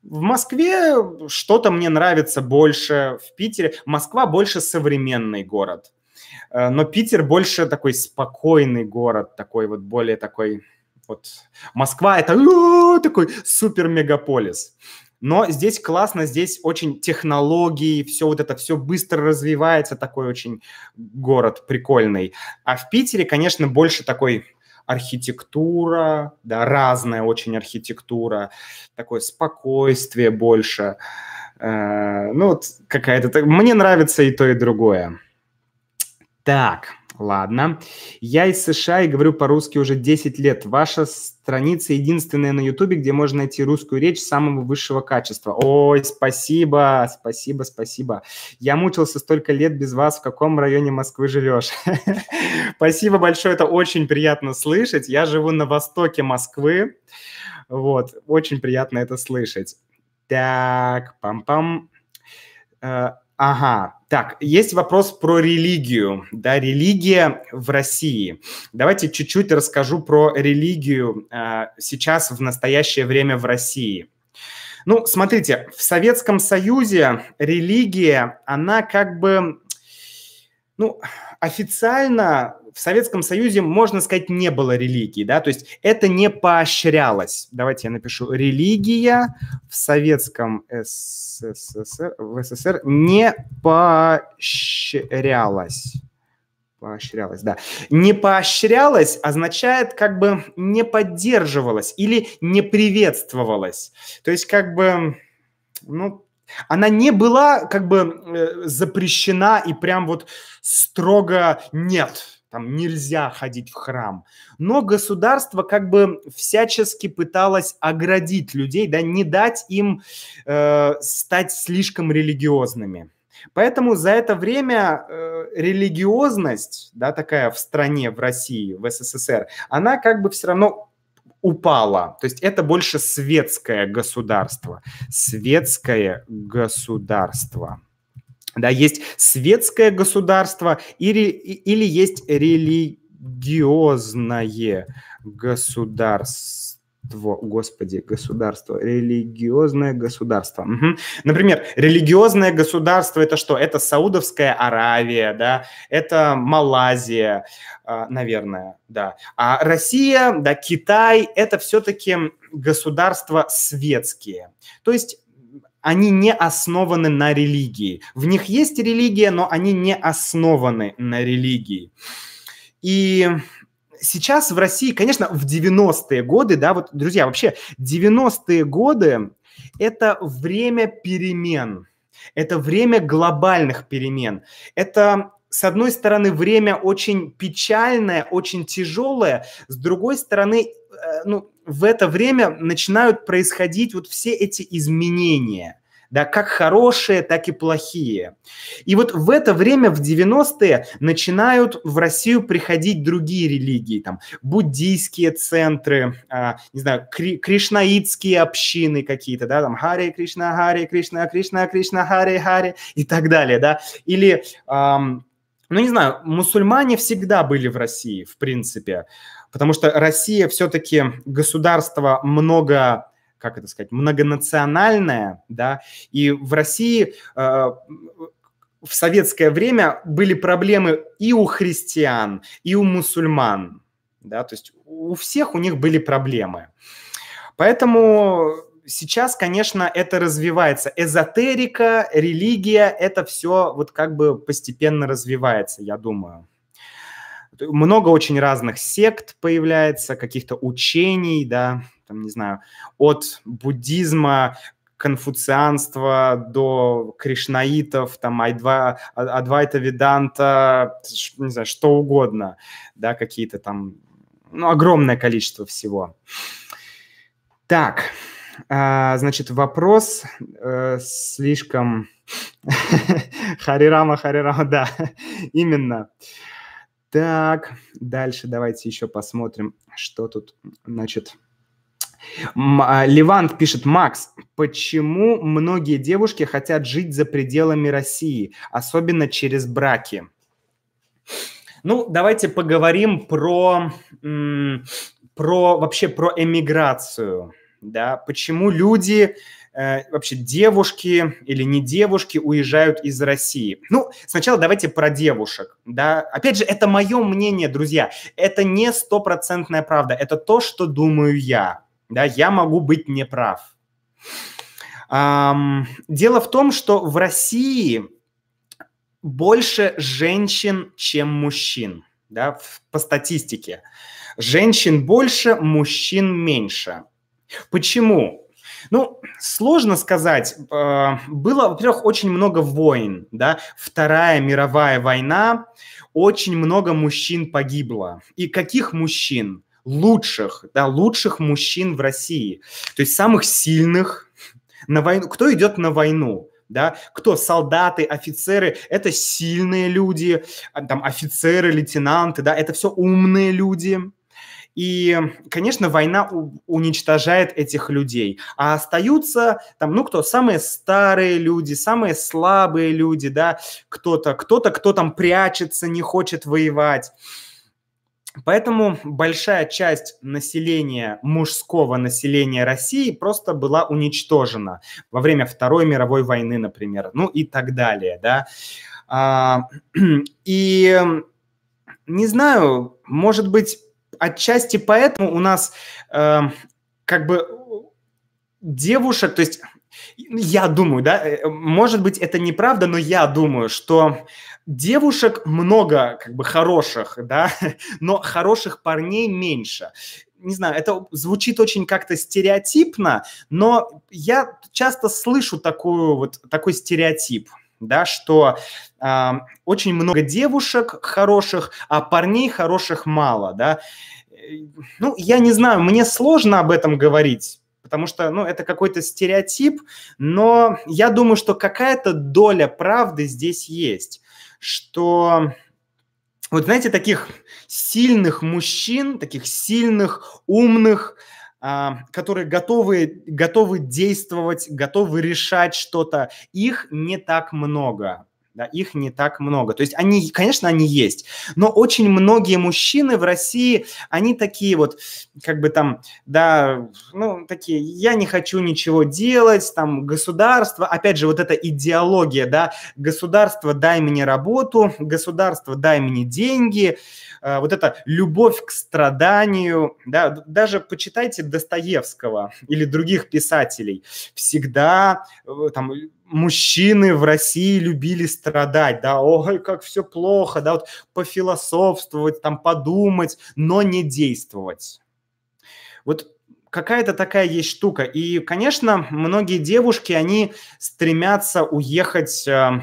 В Москве что-то мне нравится больше, в Питере. Москва больше современный город, э, но Питер больше такой спокойный город, такой вот более такой вот Москва это такой супер мегаполис. Но здесь классно, здесь очень технологии, все вот это, все быстро развивается, такой очень город прикольный. А в Питере, конечно, больше такой архитектура, да, разная очень архитектура, такое спокойствие больше. Э, ну, вот какая-то... Мне нравится и то, и другое. Так, Ладно. Я из США и говорю по-русски уже 10 лет. Ваша страница единственная на Ютубе, где можно найти русскую речь самого высшего качества. Ой, спасибо, спасибо, спасибо. Я мучился столько лет без вас, в каком районе Москвы живешь. Спасибо большое, это очень приятно слышать. Я живу на востоке Москвы. Вот, очень приятно это слышать. Так, пам-пам. Э, ага, так, есть вопрос про религию. Да, религия в России. Давайте чуть-чуть расскажу про религию э, сейчас в настоящее время в России. Ну, смотрите, в Советском Союзе религия, она как бы, ну, официально в Советском Союзе, можно сказать, не было религии, да, то есть это не поощрялось. Давайте я напишу, религия в Советском СССР, в СССР не поощрялась. Поощрялась, да. Не поощрялась означает как бы не поддерживалась или не приветствовалась. То есть как бы, ну, она не была как бы э, запрещена и прям вот строго нет, там нельзя ходить в храм. Но государство как бы всячески пыталось оградить людей, да, не дать им э, стать слишком религиозными. Поэтому за это время э, религиозность, да, такая в стране, в России, в СССР, она как бы все равно упала. То есть это больше светское государство. Светское государство. Да, есть светское государство или, или есть религиозное государство господи, государство, религиозное государство. Угу. Например, религиозное государство это что? Это Саудовская Аравия, да, это Малайзия, а, наверное, да. А Россия, да, Китай это все-таки государства светские. То есть они не основаны на религии. В них есть религия, но они не основаны на религии. И сейчас в России, конечно, в 90-е годы, да, вот, друзья, вообще 90-е годы – это время перемен, это время глобальных перемен, это с одной стороны, время очень печальное, очень тяжелое, с другой стороны, э, ну, в это время начинают происходить вот все эти изменения – да, как хорошие, так и плохие. И вот в это время, в 90-е, начинают в Россию приходить другие религии, там, буддийские центры, а, не знаю, кри- кришнаитские общины какие-то, да, там, Хари Кришна, Хари Кришна, Кришна, Кришна, Хари Хари и так далее, да, или... Ам, ну, не знаю, мусульмане всегда были в России, в принципе. Потому что Россия все-таки государство много как это сказать, многонациональное, да, и в России э, в советское время были проблемы и у христиан, и у мусульман, да, то есть у всех у них были проблемы. Поэтому сейчас, конечно, это развивается. Эзотерика, религия, это все вот как бы постепенно развивается, я думаю много очень разных сект появляется, каких-то учений, да, там, не знаю, от буддизма, конфуцианства до кришнаитов, там, Айдва, а, Адвайта Веданта, не знаю, что угодно, да, какие-то там, ну, огромное количество всего. Так, а, значит, вопрос э, слишком... Харирама, Харирама, да, именно. Именно. Так, дальше давайте еще посмотрим, что тут, значит... А, Левант пишет, Макс, почему многие девушки хотят жить за пределами России, особенно через браки? Ну, давайте поговорим про, про вообще про эмиграцию. Да? Почему люди Э, вообще девушки или не девушки уезжают из России. Ну, сначала давайте про девушек. Да? Опять же, это мое мнение, друзья. Это не стопроцентная правда. Это то, что думаю я. Да? Я могу быть неправ. Эм, дело в том, что в России больше женщин, чем мужчин. Да, в, по статистике. Женщин больше, мужчин меньше. Почему? Ну, сложно сказать. Э, было, во-первых, очень много войн, да. Вторая мировая война, очень много мужчин погибло. И каких мужчин? Лучших, да, лучших мужчин в России. То есть самых сильных на войну. Кто идет на войну? да, кто солдаты, офицеры, это сильные люди, а, там офицеры, лейтенанты, да, это все умные люди, и, конечно, война уничтожает этих людей. А остаются там, ну кто, самые старые люди, самые слабые люди, да, кто-то, кто-то, кто там прячется, не хочет воевать. Поэтому большая часть населения, мужского населения России просто была уничтожена во время Второй мировой войны, например, ну и так далее, да. А, и не знаю, может быть, отчасти поэтому у нас э, как бы девушек, то есть я думаю, да, э, может быть, это неправда, но я думаю, что девушек много, как бы, хороших, да, но хороших парней меньше. Не знаю, это звучит очень как-то стереотипно, но я часто слышу такую, вот, такой стереотип – да, что э, очень много девушек хороших, а парней хороших мало, да. Ну, я не знаю, мне сложно об этом говорить, потому что, ну, это какой-то стереотип, но я думаю, что какая-то доля правды здесь есть, что вот знаете, таких сильных мужчин, таких сильных, умных, а, которые готовы, готовы действовать, готовы решать что-то, их не так много да, их не так много. То есть они, конечно, они есть, но очень многие мужчины в России, они такие вот, как бы там, да, ну, такие, я не хочу ничего делать, там, государство, опять же, вот эта идеология, да, государство, дай мне работу, государство, дай мне деньги, э, вот эта любовь к страданию, да, даже почитайте Достоевского или других писателей, всегда э, там мужчины в России любили страдать, да, ой, как все плохо, да, вот пофилософствовать, там подумать, но не действовать. Вот какая-то такая есть штука. И, конечно, многие девушки, они стремятся уехать э,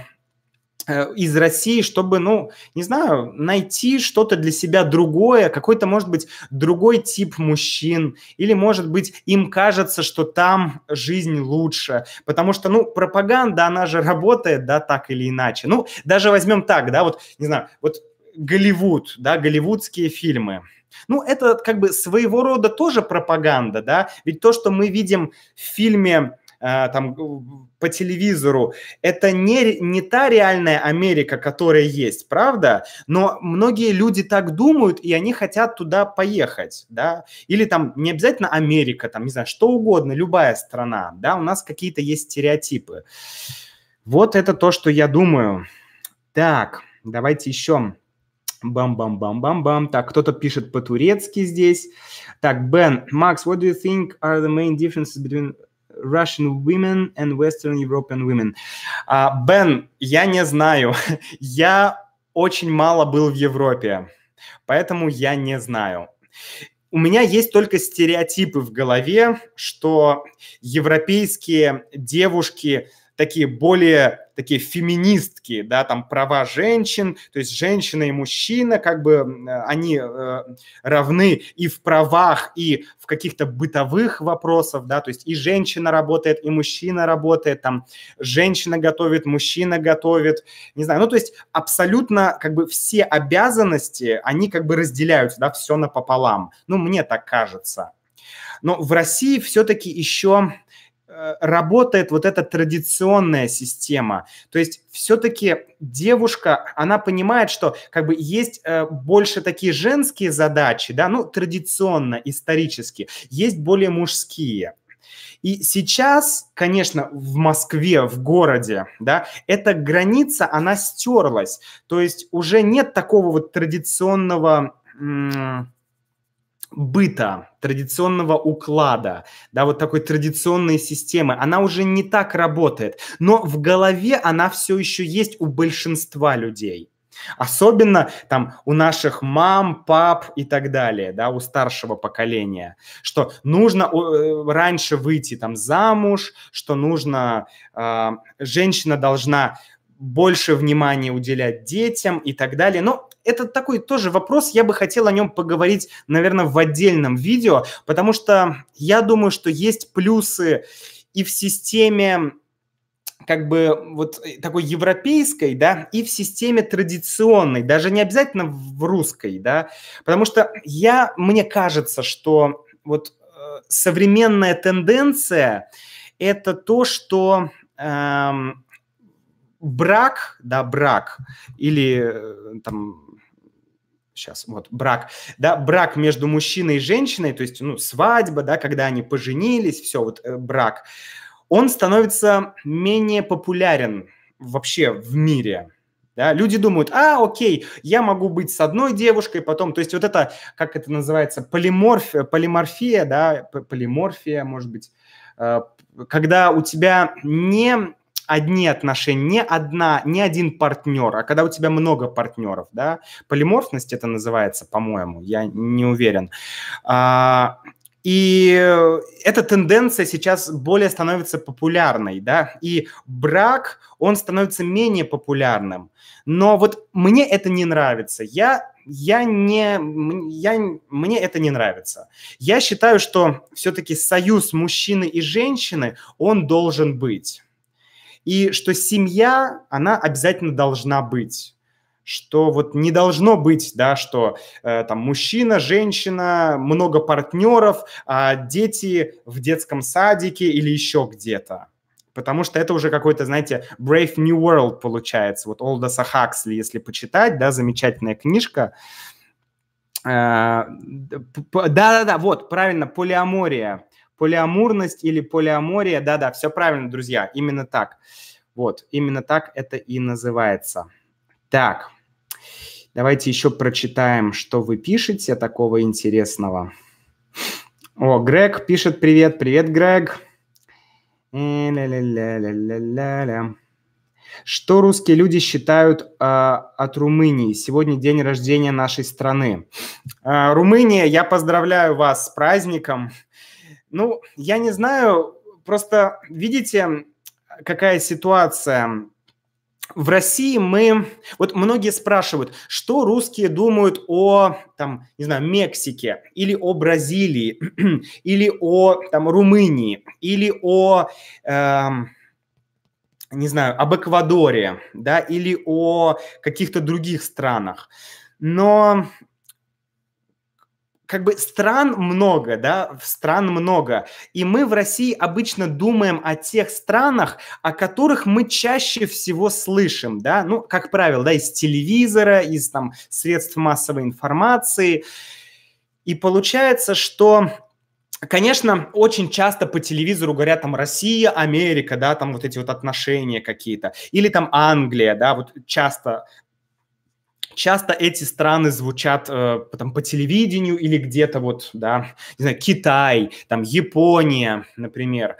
Э, из России, чтобы, ну, не знаю, найти что-то для себя другое, какой-то, может быть, другой тип мужчин, или, может быть, им кажется, что там жизнь лучше, потому что, ну, пропаганда, она же работает, да, так или иначе. Ну, даже возьмем так, да, вот, не знаю, вот Голливуд, да, голливудские фильмы. Ну, это как бы своего рода тоже пропаганда, да, ведь то, что мы видим в фильме Э, там э, по телевизору. Это не, не та реальная Америка, которая есть, правда? Но многие люди так думают, и они хотят туда поехать, да? Или там не обязательно Америка, там, не знаю, что угодно, любая страна, да? У нас какие-то есть стереотипы. Вот это то, что я думаю. Так, давайте еще. Бам-бам-бам-бам-бам. Так, кто-то пишет по-турецки здесь. Так, Бен, Макс, what do you think are the main differences between Russian women and Western European women. А, Бен, я не знаю. я очень мало был в Европе, поэтому я не знаю. У меня есть только стереотипы в голове, что европейские девушки такие более такие феминистки, да, там права женщин, то есть женщина и мужчина, как бы они э, равны и в правах, и в каких-то бытовых вопросах, да, то есть и женщина работает, и мужчина работает, там женщина готовит, мужчина готовит, не знаю, ну то есть абсолютно как бы все обязанности, они как бы разделяются, да, все напополам, ну мне так кажется. Но в России все-таки еще Э, работает вот эта традиционная система. То есть все-таки девушка, она понимает, что как бы есть э, больше такие женские задачи, да, ну, традиционно, исторически, есть более мужские. И сейчас, конечно, в Москве, в городе, да, эта граница, она стерлась. То есть уже нет такого вот традиционного... М- быта, традиционного уклада, да, вот такой традиционной системы, она уже не так работает, но в голове она все еще есть у большинства людей. Особенно там у наших мам, пап и так далее, да, у старшего поколения, что нужно э, раньше выйти там замуж, что нужно, э, женщина должна больше внимания уделять детям и так далее. Но это такой тоже вопрос, я бы хотел о нем поговорить, наверное, в отдельном видео, потому что я думаю, что есть плюсы и в системе как бы вот такой европейской, да, и в системе традиционной, даже не обязательно в русской, да, потому что я, мне кажется, что вот э, современная тенденция – это то, что эм, брак, да, брак, или э, там сейчас, вот, брак, да, брак между мужчиной и женщиной, то есть, ну, свадьба, да, когда они поженились, все, вот, э, брак, он становится менее популярен вообще в мире, да, люди думают, а, окей, я могу быть с одной девушкой, потом, то есть вот это, как это называется, полиморф, полиморфия, да, полиморфия, может быть, э, когда у тебя не одни отношения, не одна, не один партнер, а когда у тебя много партнеров, да, полиморфность это называется, по-моему, я не уверен. А, и эта тенденция сейчас более становится популярной, да, и брак, он становится менее популярным. Но вот мне это не нравится. Я, я не, я, мне это не нравится. Я считаю, что все-таки союз мужчины и женщины, он должен быть. И что семья, она обязательно должна быть что вот не должно быть, да, что э, там мужчина, женщина, много партнеров, а дети в детском садике или еще где-то. Потому что это уже какой-то, знаете, Brave New World получается. Вот Олдоса Хаксли, если почитать, да, замечательная книжка. Да-да-да, э, вот, правильно, полиамория полиамурность или полиамория. Да-да, все правильно, друзья, именно так. Вот, именно так это и называется. Так, давайте еще прочитаем, что вы пишете такого интересного. О, Грег пишет привет. Привет, Грег. Э, что русские люди считают э, от Румынии? Сегодня день рождения нашей страны. Э, Румыния, я поздравляю вас с праздником. Ну, я не знаю, просто видите, какая ситуация. В России мы... Вот многие спрашивают, что русские думают о, там, не знаю, Мексике или о Бразилии, или о, там, Румынии, или о... Э, не знаю, об Эквадоре, да, или о каких-то других странах. Но как бы стран много, да, стран много. И мы в России обычно думаем о тех странах, о которых мы чаще всего слышим, да, ну, как правило, да, из телевизора, из там средств массовой информации. И получается, что Конечно, очень часто по телевизору говорят там Россия, Америка, да, там вот эти вот отношения какие-то, или там Англия, да, вот часто Часто эти страны звучат э, там, по телевидению или где-то вот, да, не знаю, Китай, там Япония, например, э,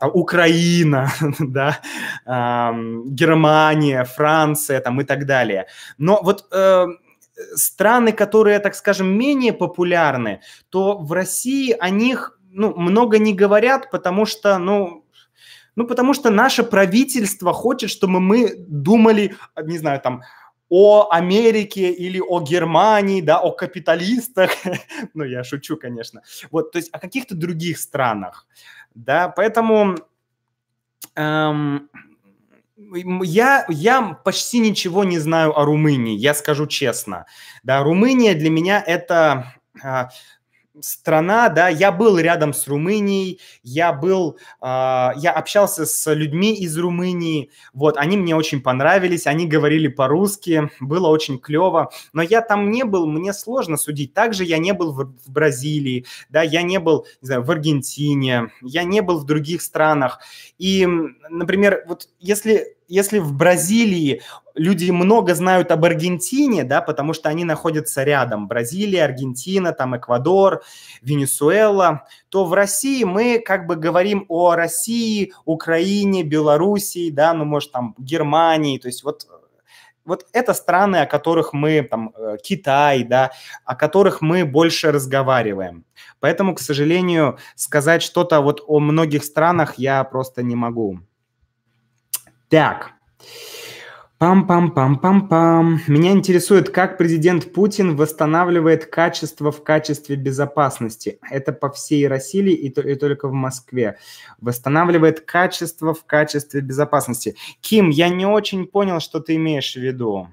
там, Украина, да, э, Германия, Франция, там и так далее. Но вот э, страны, которые, так скажем, менее популярны, то в России о них ну, много не говорят, потому что, ну, ну, потому что наше правительство хочет, чтобы мы думали, не знаю, там, о Америке или о Германии, да, о капиталистах, ну, я шучу, конечно, вот, то есть о каких-то других странах, да, поэтому эм, я, я почти ничего не знаю о Румынии, я скажу честно, да, Румыния для меня это а, страна, да, я был рядом с Румынией, я был, э, я общался с людьми из Румынии, вот, они мне очень понравились, они говорили по-русски, было очень клево, но я там не был, мне сложно судить, также я не был в, в Бразилии, да, я не был, не знаю, в Аргентине, я не был в других странах, и, например, вот если если в Бразилии люди много знают об Аргентине, да, потому что они находятся рядом, Бразилия, Аргентина, там Эквадор, Венесуэла, то в России мы как бы говорим о России, Украине, Белоруссии, да, ну, может, там, Германии, то есть вот вот это страны, о которых мы, там, э, Китай, да, о которых мы больше разговариваем. Поэтому, к сожалению, сказать что-то вот о многих странах я просто не могу. Так. Пам-пам-пам-пам-пам. Меня интересует, как президент Путин восстанавливает качество в качестве безопасности. Это по всей России и, то, и только в Москве. Восстанавливает качество в качестве безопасности. Ким, я не очень понял, что ты имеешь в виду.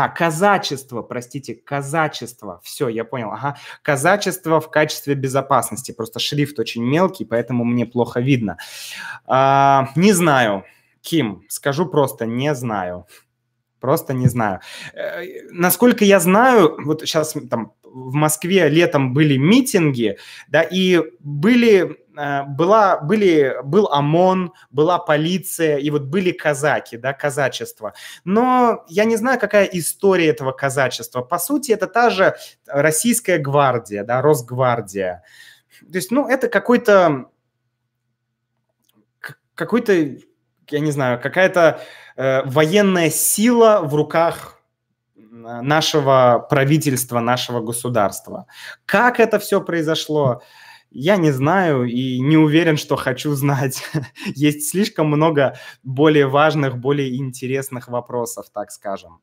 А, казачество, простите, казачество. Все, я понял. Ага. Казачество в качестве безопасности. Просто шрифт очень мелкий, поэтому мне плохо видно. А, не знаю. Ким, скажу просто, не знаю. Просто не знаю. Э, насколько я знаю, вот сейчас там в Москве летом были митинги, да, и были э, была, были, был ОМОН, была полиция, и вот были казаки, да, казачество. Но я не знаю, какая история этого казачества. По сути, это та же российская гвардия, да, Росгвардия. То есть, ну, это какой-то какой-то я не знаю, какая-то э, военная сила в руках э, нашего правительства, нашего государства. Как это все произошло, я не знаю и не уверен, что хочу знать. Есть слишком много более важных, более интересных вопросов, так скажем.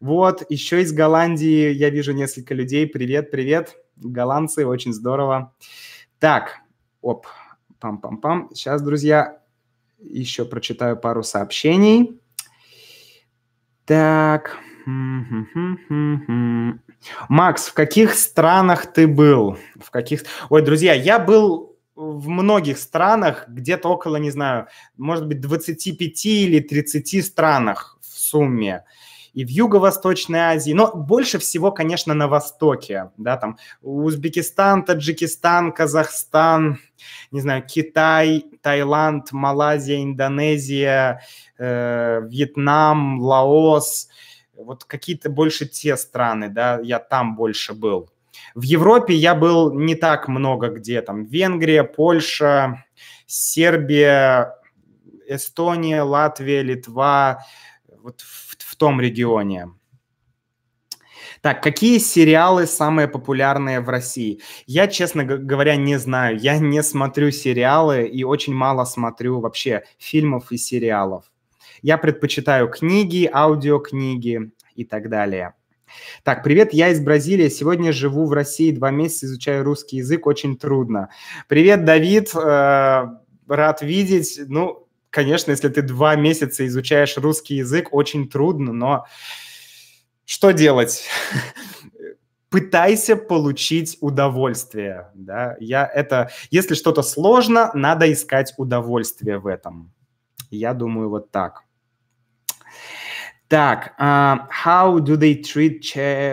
Вот, еще из Голландии я вижу несколько людей. Привет, привет, голландцы, очень здорово. Так, оп, пам-пам-пам. Сейчас, друзья, еще прочитаю пару сообщений. Так. Макс, в каких странах ты был? В каких... Ой, друзья, я был в многих странах, где-то около, не знаю, может быть, 25 или 30 странах в сумме и в Юго-Восточной Азии, но больше всего, конечно, на Востоке, да, там Узбекистан, Таджикистан, Казахстан, не знаю, Китай, Таиланд, Малайзия, Индонезия, э, Вьетнам, Лаос, вот какие-то больше те страны, да, я там больше был. В Европе я был не так много где, там Венгрия, Польша, Сербия, Эстония, Латвия, Литва, вот в в, том регионе. Так, какие сериалы самые популярные в России? Я, честно говоря, не знаю. Я не смотрю сериалы и очень мало смотрю вообще фильмов и сериалов. Я предпочитаю книги, аудиокниги и так далее. Так, привет, я из Бразилии. Сегодня живу в России два месяца, изучаю русский язык. Очень трудно. Привет, Давид. Э, рад видеть. Ну, конечно, если ты два месяца изучаешь русский язык, очень трудно, но что делать? Пытайся получить удовольствие, да. Я это, если что-то сложно, надо искать удовольствие в этом. Я думаю, вот так. Так, uh, how do they treat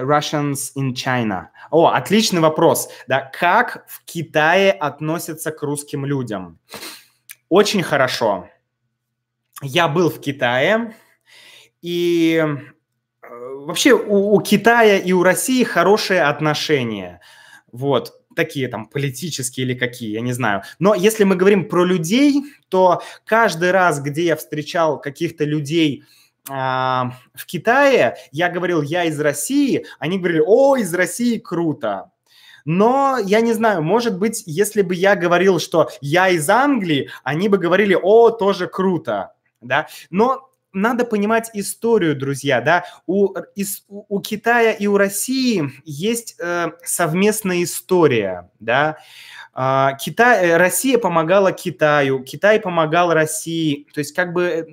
Russians in China? О, отличный вопрос. Да, как в Китае относятся к русским людям? Очень хорошо я был в Китае, и э, вообще у, у Китая и у России хорошие отношения. Вот, такие там политические или какие, я не знаю. Но если мы говорим про людей, то каждый раз, где я встречал каких-то людей э, в Китае, я говорил, я из России, они говорили, о, из России круто. Но я не знаю, может быть, если бы я говорил, что я из Англии, они бы говорили, о, тоже круто да. Но надо понимать историю, друзья, да. У, из, у Китая и у России есть э, совместная история, да. А, э, Китай, Россия помогала Китаю, Китай помогал России. То есть как бы э,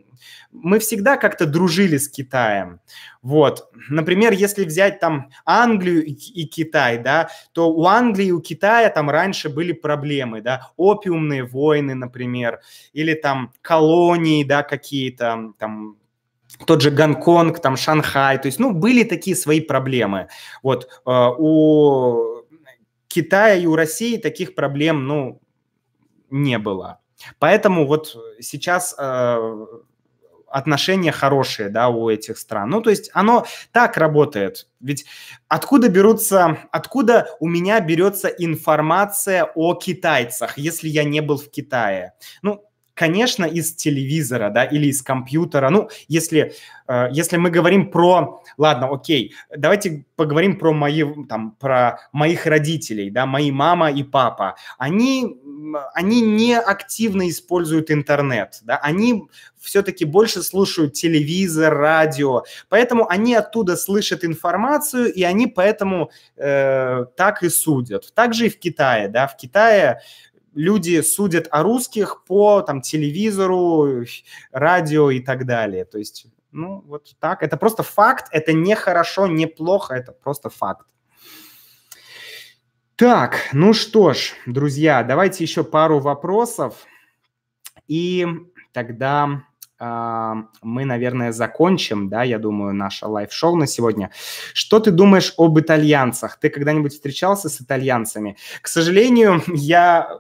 мы всегда как-то дружили с Китаем. Вот, например, если взять там Англию и, и Китай, да, то у Англии и у Китая там раньше были проблемы, да, опиумные войны, например, или там колонии, да, какие-то там тот же Гонконг, там Шанхай, то есть, ну, были такие свои проблемы. Вот э, у Китая и у России таких проблем, ну, не было. Поэтому вот сейчас э, отношения хорошие, да, у этих стран. Ну, то есть оно так работает. Ведь откуда берутся, откуда у меня берется информация о китайцах, если я не был в Китае? Ну, конечно, из телевизора, да, или из компьютера. Ну, если, э, если мы говорим про, ладно, окей, давайте поговорим про мои, там, про моих родителей, да, мои мама и папа. Они, они не активно используют интернет, да, они все-таки больше слушают телевизор, радио, поэтому они оттуда слышат информацию, и они поэтому э, так и судят. Также и в Китае, да, в Китае люди судят о русских по там, телевизору, радио и так далее. То есть, ну, вот так. Это просто факт. Это не хорошо, не плохо. Это просто факт. Так, ну что ж, друзья, давайте еще пару вопросов. И тогда а, мы, наверное, закончим, да, я думаю, наше лайв-шоу на сегодня. Что ты думаешь об итальянцах? Ты когда-нибудь встречался с итальянцами? К сожалению, я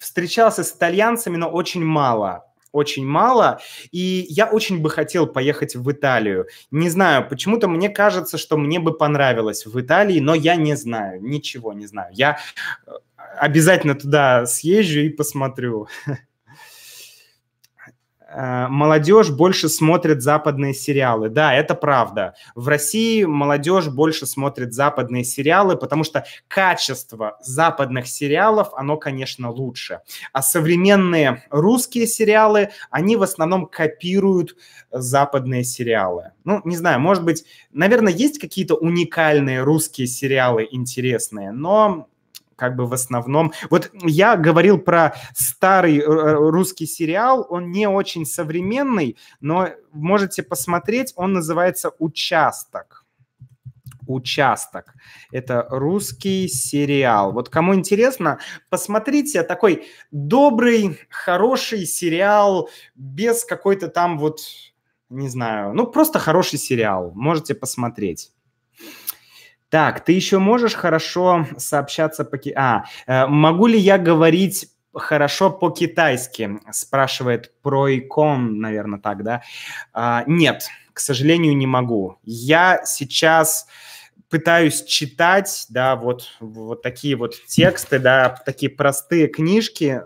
встречался с итальянцами, но очень мало очень мало, и я очень бы хотел поехать в Италию. Не знаю, почему-то мне кажется, что мне бы понравилось в Италии, но я не знаю, ничего не знаю. Я э, обязательно туда съезжу и посмотрю. Э, молодежь больше смотрит западные сериалы. Да, это правда. В России молодежь больше смотрит западные сериалы, потому что качество западных сериалов, оно, конечно, лучше. А современные русские сериалы, они в основном копируют западные сериалы. Ну, не знаю, может быть, наверное, есть какие-то уникальные русские сериалы интересные, но как бы в основном... Вот я говорил про старый э, э, русский сериал, он не очень современный, но можете посмотреть, он называется «Участок». «Участок». Это русский сериал. Вот кому интересно, посмотрите такой добрый, хороший сериал без какой-то там вот не знаю, ну просто хороший сериал, можете посмотреть. Так, ты еще можешь хорошо сообщаться по... А, э, могу ли я говорить хорошо по-китайски? Спрашивает Пройком, наверное, так, да? А, нет, к сожалению, не могу. Я сейчас пытаюсь читать, да, вот, вот такие вот тексты, да, такие простые книжки,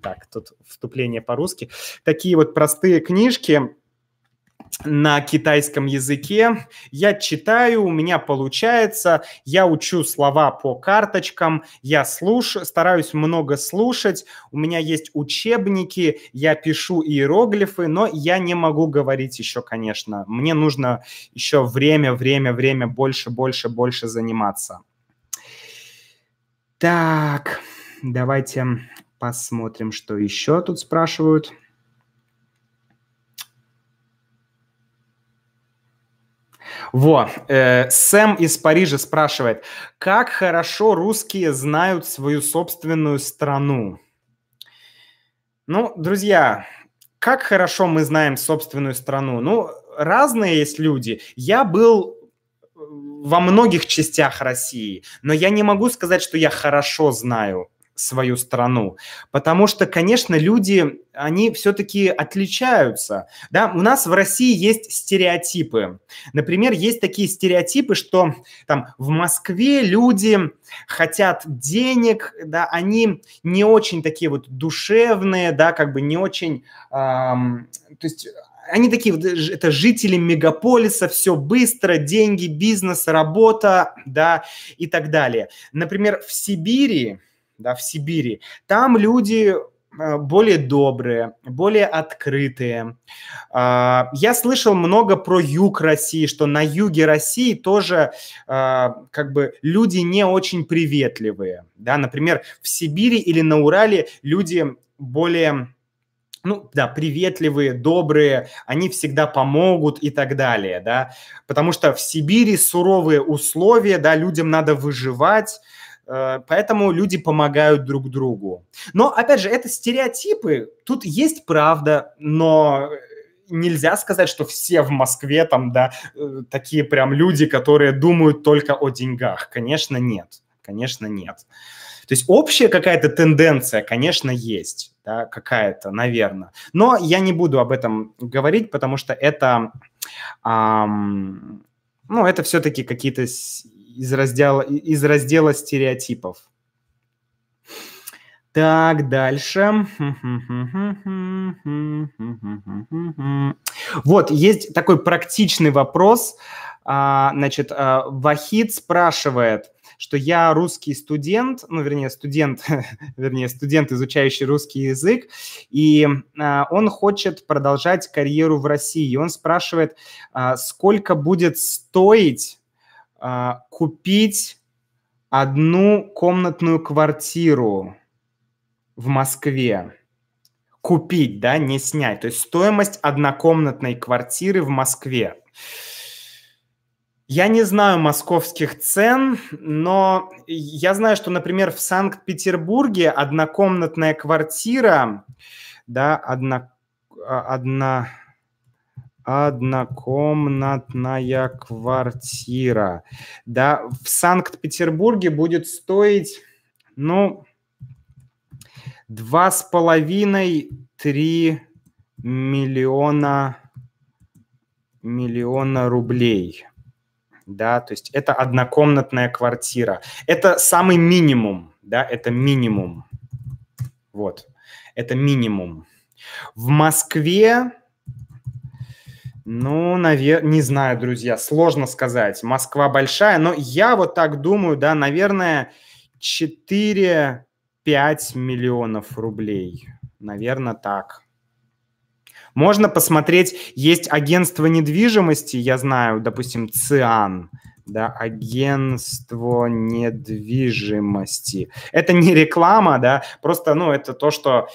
так, тут вступление по-русски, такие вот простые книжки, на китайском языке. Я читаю, у меня получается, я учу слова по карточкам, я слушаю, стараюсь много слушать, у меня есть учебники, я пишу иероглифы, но я не могу говорить еще, конечно. Мне нужно еще время, время, время больше, больше, больше заниматься. Так, давайте посмотрим, что еще тут спрашивают. Во. Э, Сэм из Парижа спрашивает, как хорошо русские знают свою собственную страну? Ну, друзья, как хорошо мы знаем собственную страну? Ну, разные есть люди. Я был э, во многих частях России, но я не могу сказать, что я хорошо знаю свою страну. Потому что, конечно, люди, они все-таки отличаются. Да? У нас в России есть стереотипы. Например, есть такие стереотипы, что там в Москве люди хотят денег, да, они не очень такие вот душевные, да, как бы не очень, эм, то есть они такие, это жители мегаполиса, все быстро, деньги, бизнес, работа, да, и так далее. Например, в Сибири, да, в Сибири. Там люди э, более добрые, более открытые. А, я слышал много про юг России, что на юге России тоже а, как бы люди не очень приветливые. Да, например, в Сибири или на Урале люди более ну, да, приветливые, добрые, они всегда помогут и так далее, да, потому что в Сибири суровые условия, да, людям надо выживать, Э, поэтому люди помогают друг другу. Но, опять же, это стереотипы. Тут есть правда, но э, нельзя сказать, что все в Москве там, да, э, такие прям люди, которые думают только о деньгах. Конечно, нет. Конечно, нет. То есть общая какая-то тенденция, конечно, есть, да, какая-то, наверное. Но я не буду об этом говорить, потому что это, эм, ну, это все-таки какие-то из раздела, из раздела стереотипов. Так, дальше. Вот, есть такой практичный вопрос. А, значит, а, Вахид спрашивает, что я русский студент, ну, вернее, студент, вернее, студент, изучающий русский язык, и а, он хочет продолжать карьеру в России. И он спрашивает, сколько будет стоить а, купить одну комнатную квартиру в Москве. Купить, да, не снять. То есть стоимость однокомнатной квартиры в Москве. Я не знаю московских цен, но я знаю, что, например, в Санкт-Петербурге однокомнатная квартира, да, одна, а, одна, однокомнатная квартира. Да, в Санкт-Петербурге будет стоить, ну, два с половиной, три миллиона, миллиона рублей. Да, то есть это однокомнатная квартира. Это самый минимум, да, это минимум. Вот, это минимум. В Москве ну, наверное, не знаю, друзья, сложно сказать. Москва большая, но я вот так думаю, да, наверное, 4-5 миллионов рублей. Наверное, так. Можно посмотреть, есть агентство недвижимости, я знаю, допустим, ЦИАН, да, агентство недвижимости. Это не реклама, да, просто, ну, это то, что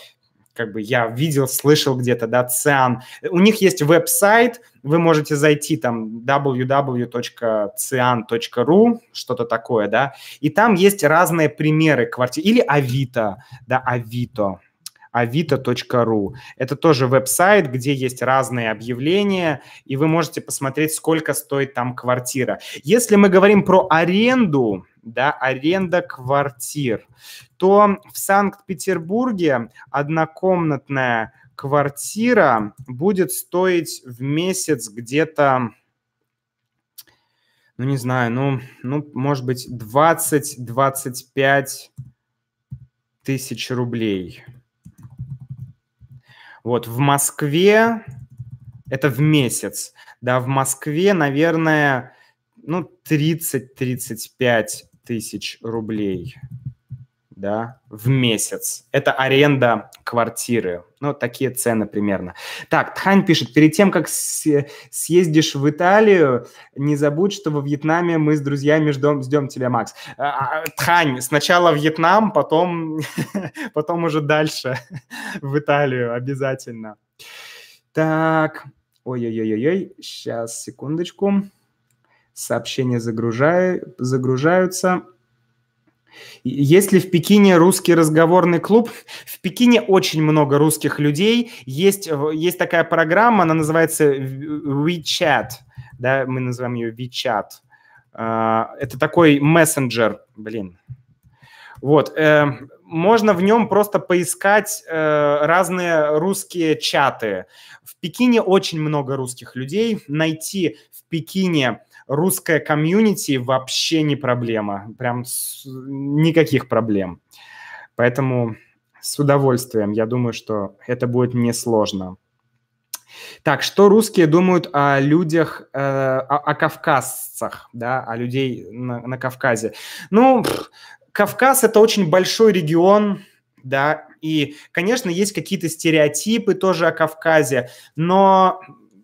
как бы я видел, слышал где-то, да, Циан. У них есть веб-сайт, вы можете зайти там www.cian.ru, что-то такое, да, и там есть разные примеры квартир. Или Авито, да, Авито, avito.ru. Это тоже веб-сайт, где есть разные объявления, и вы можете посмотреть, сколько стоит там квартира. Если мы говорим про аренду, да, аренда квартир, то в Санкт-Петербурге однокомнатная квартира будет стоить в месяц где-то ну, не знаю, ну, ну может быть, 20-25 тысяч рублей. Вот в Москве это в месяц. Да, в Москве, наверное, ну, 30-35 тысяч рублей да, в месяц. Это аренда квартиры. Ну, такие цены примерно. Так, Тхань пишет, перед тем, как съездишь в Италию, не забудь, что во Вьетнаме мы с друзьями ждем, ждем тебя, Макс. А, а, Тхань, сначала Вьетнам, потом, потом уже дальше в Италию обязательно. Так, ой-ой-ой-ой, сейчас, секундочку. Сообщения загружаю, загружаются. Есть ли в Пекине русский разговорный клуб? В Пекине очень много русских людей. Есть, э, есть такая программа, она называется WeChat. Да, мы называем ее WeChat. А, это такой мессенджер, блин. Вот. Э, можно в нем просто поискать э, разные русские чаты. В Пекине очень много русских людей. Найти в Пекине Русская комьюнити вообще не проблема. Прям с... никаких проблем. Поэтому с удовольствием. Я думаю, что это будет несложно. Так, что русские думают о людях, э, о, о кавказцах, да, о людей на, на Кавказе? Ну, пфф, Кавказ – это очень большой регион, да, и, конечно, есть какие-то стереотипы тоже о Кавказе, но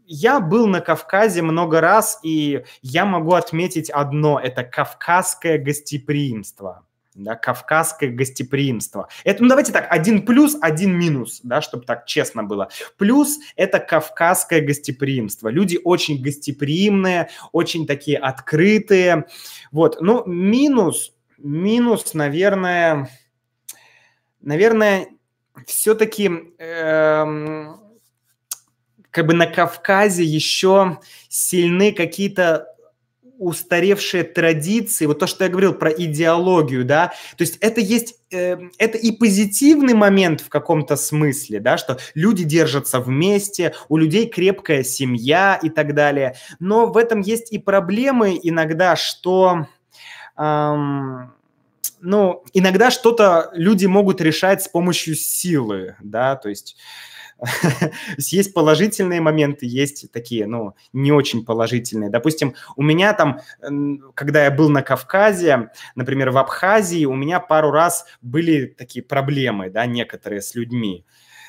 я был на Кавказе много раз, и я могу отметить одно – это кавказское гостеприимство. Да, кавказское гостеприимство. Это, ну, давайте так, один плюс, один минус, да, чтобы так честно было. Плюс – это кавказское гостеприимство. Люди очень гостеприимные, очень такие открытые. Вот, ну, минус, минус, наверное, наверное, все-таки... Э, эм, как бы на Кавказе еще сильны какие-то устаревшие традиции, вот то, что я говорил про идеологию, да, то есть это есть, э, это и позитивный момент в каком-то смысле, да, что люди держатся вместе, у людей крепкая семья и так далее, но в этом есть и проблемы иногда, что... Эм, ну, иногда что-то люди могут решать с помощью силы, да, то есть есть положительные моменты, есть такие, ну, не очень положительные. Допустим, у меня там, когда я был на Кавказе, например, в Абхазии, у меня пару раз были такие проблемы, да, некоторые с людьми.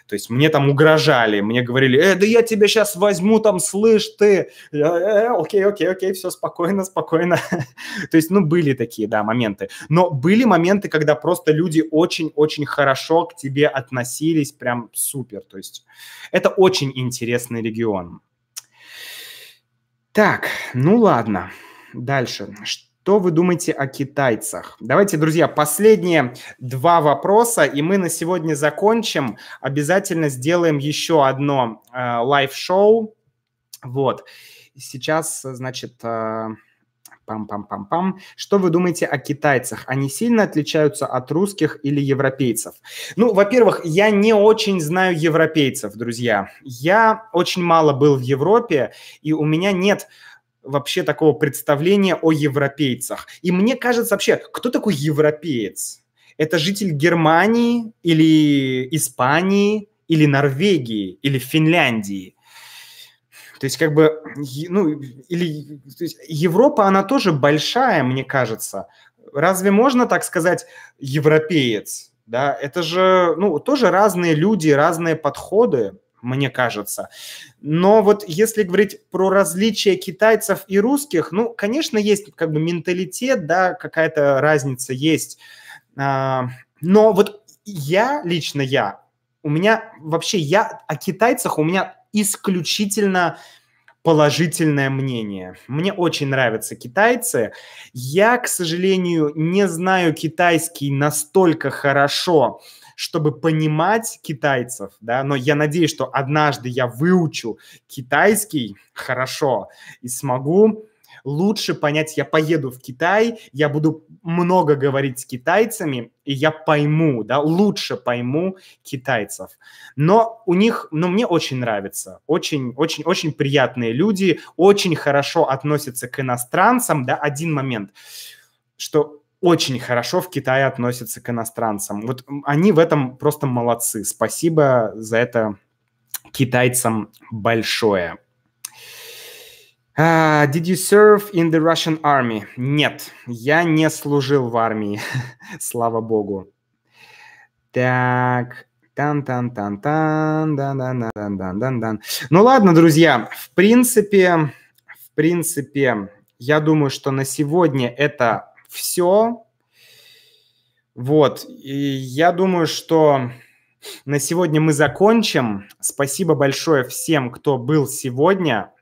То есть мне там угрожали, мне говорили, э, да я тебя сейчас возьму, там, слышь ты, «Э, э, э, окей, окей, окей, все спокойно, спокойно. То есть, ну, были такие, да, моменты. Но были моменты, когда просто люди очень-очень хорошо к тебе относились, прям супер. То есть это очень интересный регион. Так, ну ладно. Дальше. Что вы думаете о китайцах? Давайте, друзья, последние два вопроса, и мы на сегодня закончим. Обязательно сделаем еще одно э, лайв-шоу. Вот. Сейчас, значит... Э, пам-пам-пам-пам. Что вы думаете о китайцах? Они сильно отличаются от русских или европейцев? Ну, во-первых, я не очень знаю европейцев, друзья. Я очень мало был в Европе, и у меня нет вообще такого представления о европейцах. И мне кажется вообще, кто такой европеец? Это житель Германии или Испании или Норвегии или Финляндии? То есть как бы, ну, или то есть, Европа, она тоже большая, мне кажется. Разве можно так сказать европеец? Да, это же, ну, тоже разные люди, разные подходы мне кажется. Но вот если говорить про различия китайцев и русских, ну, конечно, есть как бы менталитет, да, какая-то разница есть. А, но вот я, лично я, у меня вообще, я о китайцах, у меня исключительно положительное мнение. Мне очень нравятся китайцы. Я, к сожалению, не знаю китайский настолько хорошо, чтобы понимать китайцев, да, но я надеюсь, что однажды я выучу китайский хорошо и смогу лучше понять, я поеду в Китай, я буду много говорить с китайцами, и я пойму, да, лучше пойму китайцев. Но у них, ну, мне очень нравится, очень, очень, очень приятные люди, очень хорошо относятся к иностранцам, да, один момент, что очень хорошо в Китае относятся к иностранцам. Вот они в этом просто молодцы. Спасибо за это китайцам большое. Uh, did you serve in the Russian army? Нет, я не служил в армии, слава богу. Так, тан тан тан тан дан дан дан дан дан дан Ну ладно, друзья, в принципе, в принципе, я думаю, что на сегодня это все. Вот. И я думаю, что на сегодня мы закончим. Спасибо большое всем, кто был сегодня.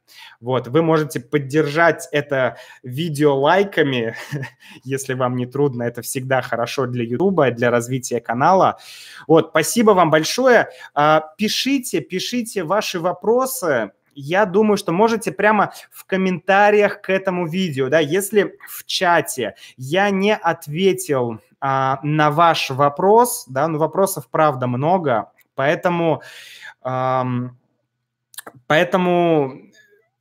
Вот, вы можете поддержать это видео лайками, если вам не трудно. Это всегда хорошо для YouTube, для развития канала. Вот, спасибо вам большое. А, пишите, пишите ваши вопросы я думаю, что можете прямо в комментариях к этому видео, да, если в чате я не ответил а, на ваш вопрос, да, ну вопросов правда много, поэтому... А, Поэтому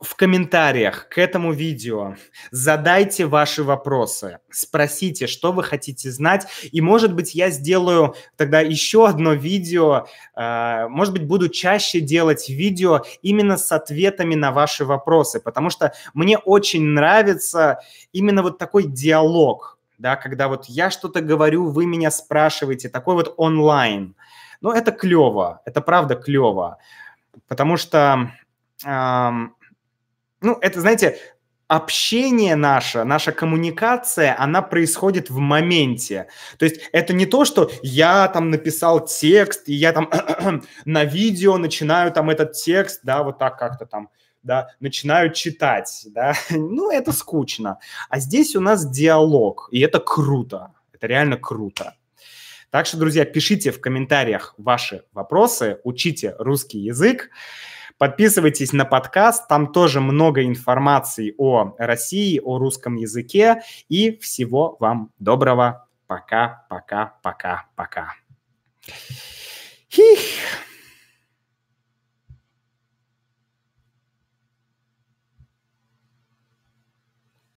в комментариях к этому видео задайте ваши вопросы, спросите, что вы хотите знать, и, может быть, я сделаю тогда еще одно видео, а, может быть, буду чаще делать видео именно с ответами на ваши вопросы, потому что мне очень нравится именно вот такой диалог, да, когда вот я что-то говорю, вы меня спрашиваете, такой вот онлайн. ну это клево, это правда клево, потому что эм, ну, это, знаете, общение наше, наша коммуникация, она происходит в моменте. То есть это не то, что я там написал текст, и я там на видео начинаю там этот текст, да, вот так как-то там, да, начинаю читать, да, ну, это скучно. А здесь у нас диалог, и это круто, это реально круто. Так что, друзья, пишите в комментариях ваши вопросы, учите русский язык. Подписывайтесь на подкаст, там тоже много информации о России, о русском языке. И всего вам доброго. Пока, пока, пока, пока. Хих.